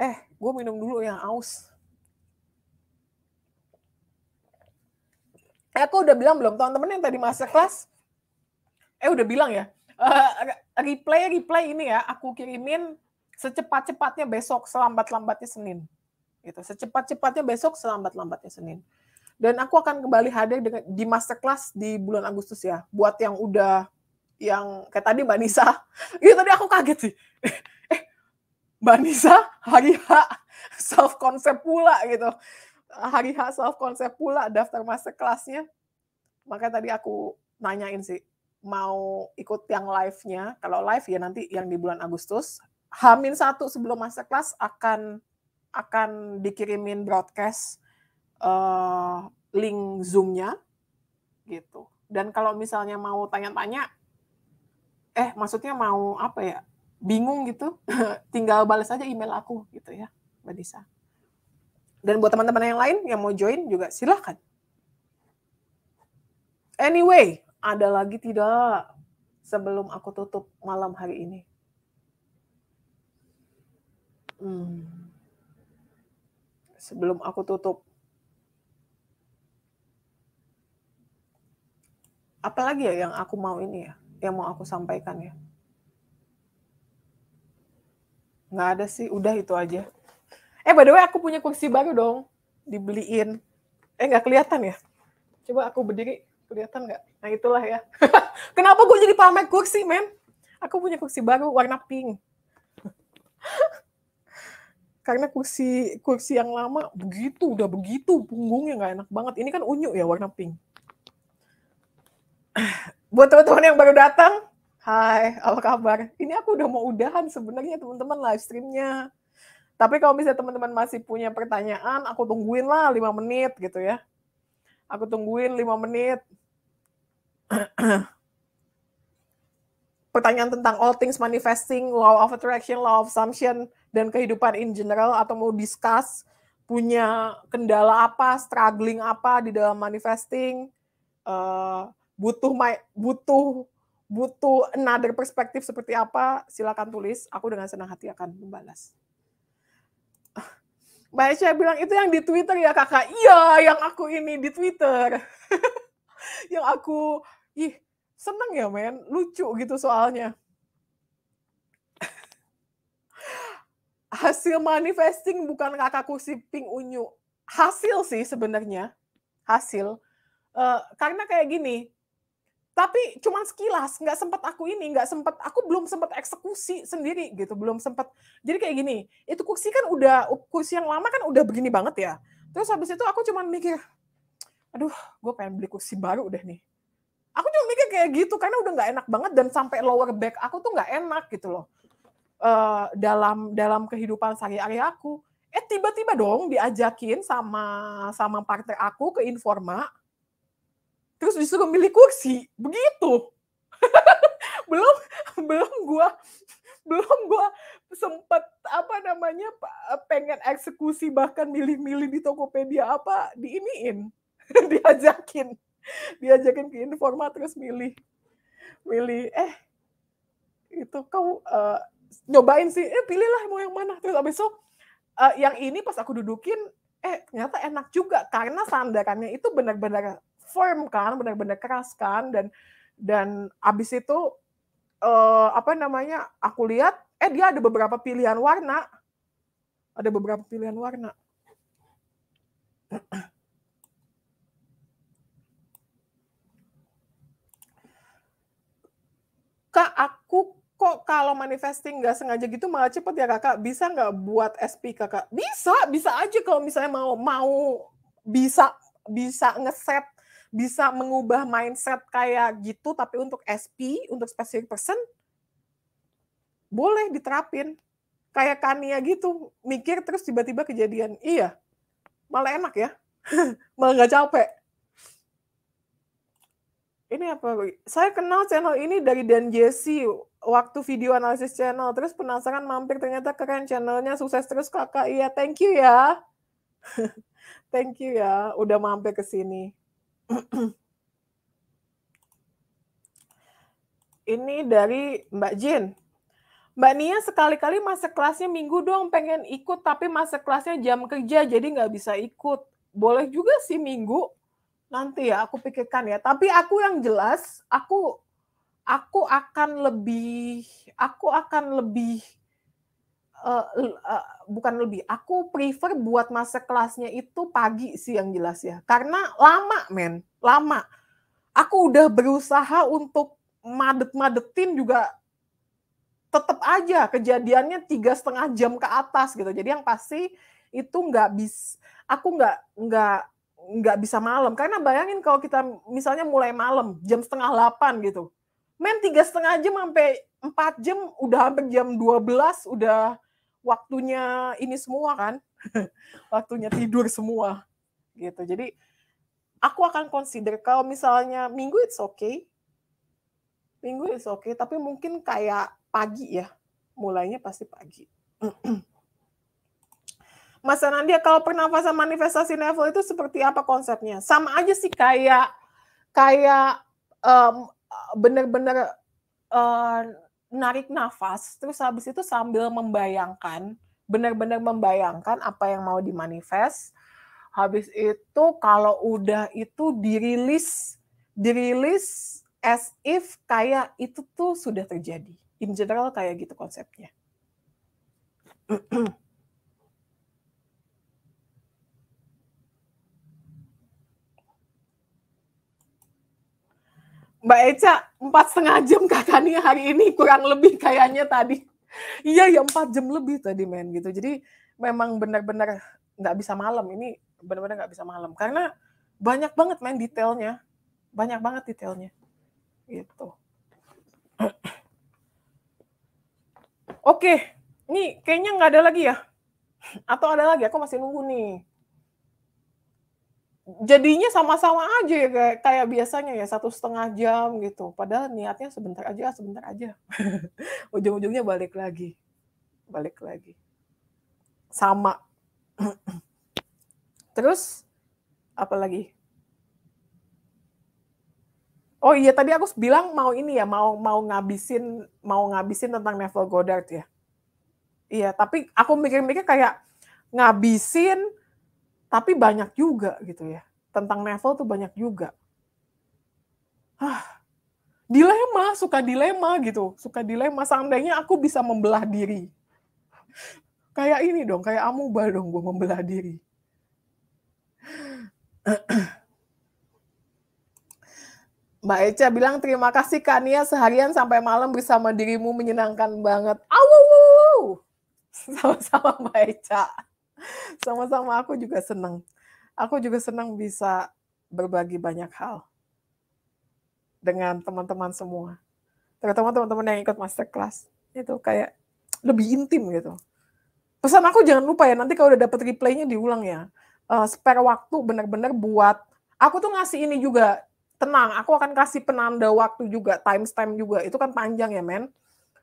Eh, gue minum dulu yang aus. Eh, aku udah bilang belum teman-teman yang tadi masuk kelas eh udah bilang ya uh, replay replay ini ya aku kirimin secepat-cepatnya besok selambat-lambatnya Senin gitu secepat-cepatnya besok selambat-lambatnya Senin dan aku akan kembali hadir dengan di masterclass di bulan Agustus ya buat yang udah yang kayak tadi Mbak Nisa gitu tadi aku kaget sih eh, Mbak Nisa hari H self concept pula gitu hari H self concept pula daftar masterclassnya makanya tadi aku nanyain sih mau ikut yang live-nya, kalau live ya nanti yang di bulan Agustus, Hamin satu sebelum kelas akan akan dikirimin broadcast uh, link Zoom-nya gitu. Dan kalau misalnya mau tanya-tanya, eh maksudnya mau apa ya? Bingung gitu, tinggal balas aja email aku gitu ya, Mbak Desa. Dan buat teman-teman yang lain yang mau join juga silahkan. Anyway, ada lagi tidak sebelum aku tutup malam hari ini? Hmm. Sebelum aku tutup. apa lagi ya yang aku mau ini ya, yang mau aku sampaikan ya. Nggak ada sih, udah itu aja. Eh, by the way aku punya kursi baru dong, dibeliin. Eh, nggak kelihatan ya? Coba aku berdiri. Kelihatan nggak? Nah itulah ya. Kenapa gue jadi pamer kursi, men? Aku punya kursi baru warna pink. Karena kursi kursi yang lama begitu, udah begitu punggungnya nggak enak banget. Ini kan unyu ya warna pink. Buat teman-teman yang baru datang, hai, apa kabar? Ini aku udah mau udahan sebenarnya teman-teman live streamnya. Tapi kalau misalnya teman-teman masih punya pertanyaan, aku tungguin lah 5 menit gitu ya. Aku tungguin 5 menit. pertanyaan tentang all things manifesting, law of attraction, law of assumption, dan kehidupan in general, atau mau discuss punya kendala apa, struggling apa di dalam manifesting, uh, butuh my, butuh butuh another perspektif seperti apa, silakan tulis. Aku dengan senang hati akan membalas. Mbak Aisyah bilang, itu yang di Twitter ya kakak? Iya, yang aku ini di Twitter. yang aku ih seneng ya men lucu gitu soalnya hasil manifesting bukan kakakku si Pink Unyu hasil sih sebenarnya hasil uh, karena kayak gini tapi cuma sekilas nggak sempat aku ini nggak sempat aku belum sempat eksekusi sendiri gitu belum sempat jadi kayak gini itu kursi kan udah kursi yang lama kan udah begini banget ya terus habis itu aku cuma mikir aduh gue pengen beli kursi baru deh nih aku cuma mikir kayak gitu karena udah nggak enak banget dan sampai lower back aku tuh nggak enak gitu loh uh, dalam dalam kehidupan sehari-hari aku eh tiba-tiba dong diajakin sama sama partner aku ke Informa terus disuruh milih kursi begitu belum belum gua belum gue sempet apa namanya pengen eksekusi bahkan milih-milih di Tokopedia apa diiniin diajakin diajakin ke informa terus milih milih eh itu kau uh, nyobain sih eh pilihlah mau yang mana terus abis itu uh, yang ini pas aku dudukin eh ternyata enak juga karena sandarannya itu benar-benar firm kan benar-benar keras kan dan dan abis itu uh, apa namanya aku lihat eh dia ada beberapa pilihan warna ada beberapa pilihan warna kak aku kok kalau manifesting nggak sengaja gitu malah cepet ya kakak bisa nggak buat SP kakak bisa bisa aja kalau misalnya mau mau bisa bisa ngeset bisa mengubah mindset kayak gitu tapi untuk SP untuk specific person boleh diterapin kayak Kania gitu mikir terus tiba-tiba kejadian iya malah enak ya malah nggak capek ini apa? Saya kenal channel ini dari Dan Jesse waktu video analisis channel. Terus penasaran mampir ternyata keren channelnya. Sukses terus kakak. Iya, thank you ya. thank you ya. Udah mampir ke sini. ini dari Mbak Jin. Mbak Nia sekali-kali masa kelasnya minggu dong pengen ikut tapi masa kelasnya jam kerja jadi nggak bisa ikut. Boleh juga sih minggu. Nanti ya aku pikirkan ya. Tapi aku yang jelas aku aku akan lebih aku akan lebih uh, uh, bukan lebih aku prefer buat masa kelasnya itu pagi sih yang jelas ya karena lama men lama aku udah berusaha untuk madet-madetin juga tetap aja kejadiannya tiga setengah jam ke atas gitu jadi yang pasti itu nggak bis aku nggak nggak nggak bisa malam karena bayangin kalau kita misalnya mulai malam jam setengah delapan gitu main tiga setengah jam sampai empat jam udah hampir jam 12 udah waktunya ini semua kan waktunya tidur semua gitu jadi aku akan consider kalau misalnya minggu it's okay minggu it's okay tapi mungkin kayak pagi ya mulainya pasti pagi Mas Anandia, kalau pernafasan manifestasi level itu seperti apa konsepnya? Sama aja sih kayak kayak um, bener-bener uh, narik nafas, terus habis itu sambil membayangkan, bener-bener membayangkan apa yang mau dimanifest. Habis itu kalau udah itu dirilis, dirilis as if kayak itu tuh sudah terjadi. In general kayak gitu konsepnya. Mbak Eca empat setengah jam katanya hari ini kurang lebih kayaknya tadi. Iya ya empat jam lebih tadi main gitu. Jadi memang benar-benar nggak bisa malam ini benar-benar nggak bisa malam karena banyak banget main detailnya, banyak banget detailnya gitu. Oke, ini kayaknya nggak ada lagi ya? Atau ada lagi? Aku masih nunggu nih jadinya sama-sama aja ya kayak, kayak biasanya ya satu setengah jam gitu padahal niatnya sebentar aja ah, sebentar aja ujung-ujungnya balik lagi balik lagi sama terus apa lagi oh iya tadi aku bilang mau ini ya mau mau ngabisin mau ngabisin tentang Neville Goddard ya iya tapi aku mikir-mikir kayak ngabisin tapi banyak juga gitu ya. Tentang Neville tuh banyak juga. Ah, dilema, suka dilema gitu. Suka dilema, seandainya aku bisa membelah diri. Kayak ini dong, kayak amuba dong gue membelah diri. Mbak Eca bilang terima kasih Kak Nia seharian sampai malam bersama dirimu menyenangkan banget. Awu, sama-sama Mbak Eca. Sama-sama aku juga senang. Aku juga senang bisa berbagi banyak hal dengan teman-teman semua. Terutama teman-teman yang ikut masterclass. Itu kayak lebih intim gitu. Pesan aku jangan lupa ya, nanti kalau udah dapet replaynya diulang ya. Uh, spare waktu benar-benar buat, aku tuh ngasih ini juga, tenang, aku akan kasih penanda waktu juga, timestamp juga. Itu kan panjang ya men.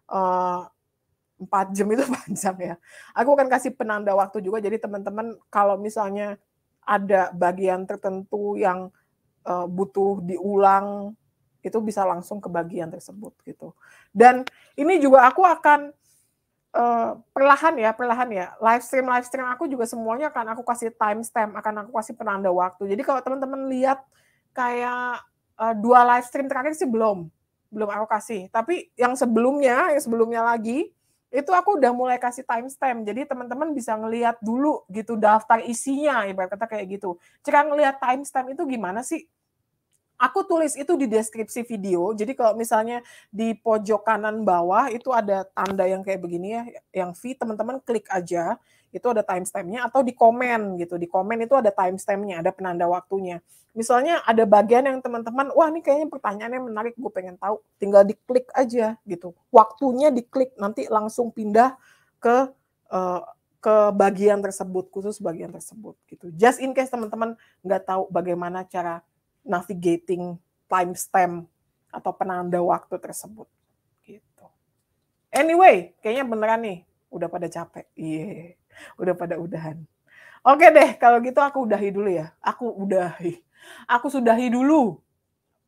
Uh, 4 jam itu panjang ya. Aku akan kasih penanda waktu juga, jadi teman-teman kalau misalnya ada bagian tertentu yang uh, butuh diulang, itu bisa langsung ke bagian tersebut gitu. Dan ini juga aku akan uh, perlahan ya, perlahan ya. Live stream live stream aku juga semuanya akan aku kasih timestamp, akan aku kasih penanda waktu. Jadi kalau teman-teman lihat kayak uh, dua live stream terakhir sih belum, belum aku kasih. Tapi yang sebelumnya, yang sebelumnya lagi itu aku udah mulai kasih timestamp jadi teman-teman bisa ngelihat dulu gitu daftar isinya ibarat kata kayak gitu cara ngelihat timestamp itu gimana sih aku tulis itu di deskripsi video jadi kalau misalnya di pojok kanan bawah itu ada tanda yang kayak begini ya yang V teman-teman klik aja itu ada timestampnya atau di komen gitu di komen itu ada timestampnya ada penanda waktunya misalnya ada bagian yang teman-teman wah ini kayaknya pertanyaannya menarik gue pengen tahu tinggal diklik aja gitu waktunya diklik nanti langsung pindah ke uh, ke bagian tersebut khusus bagian tersebut gitu just in case teman-teman nggak tahu bagaimana cara navigating timestamp atau penanda waktu tersebut gitu anyway kayaknya beneran nih udah pada capek iya yeah udah pada udahan. Oke deh, kalau gitu aku udahi dulu ya. Aku udahi. Aku sudahi dulu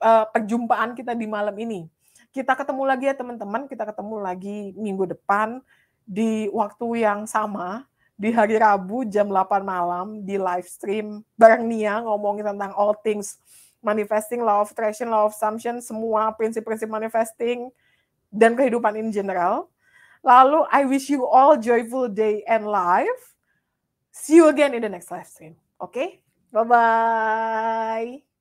uh, perjumpaan kita di malam ini. Kita ketemu lagi ya teman-teman, kita ketemu lagi minggu depan di waktu yang sama di hari Rabu jam 8 malam di live stream bareng Nia ngomongin tentang all things manifesting, law of attraction, law of assumption, semua prinsip-prinsip manifesting dan kehidupan in general. Lalu I wish you all joyful day and life. See you again in the next live stream. Oke, okay? bye bye.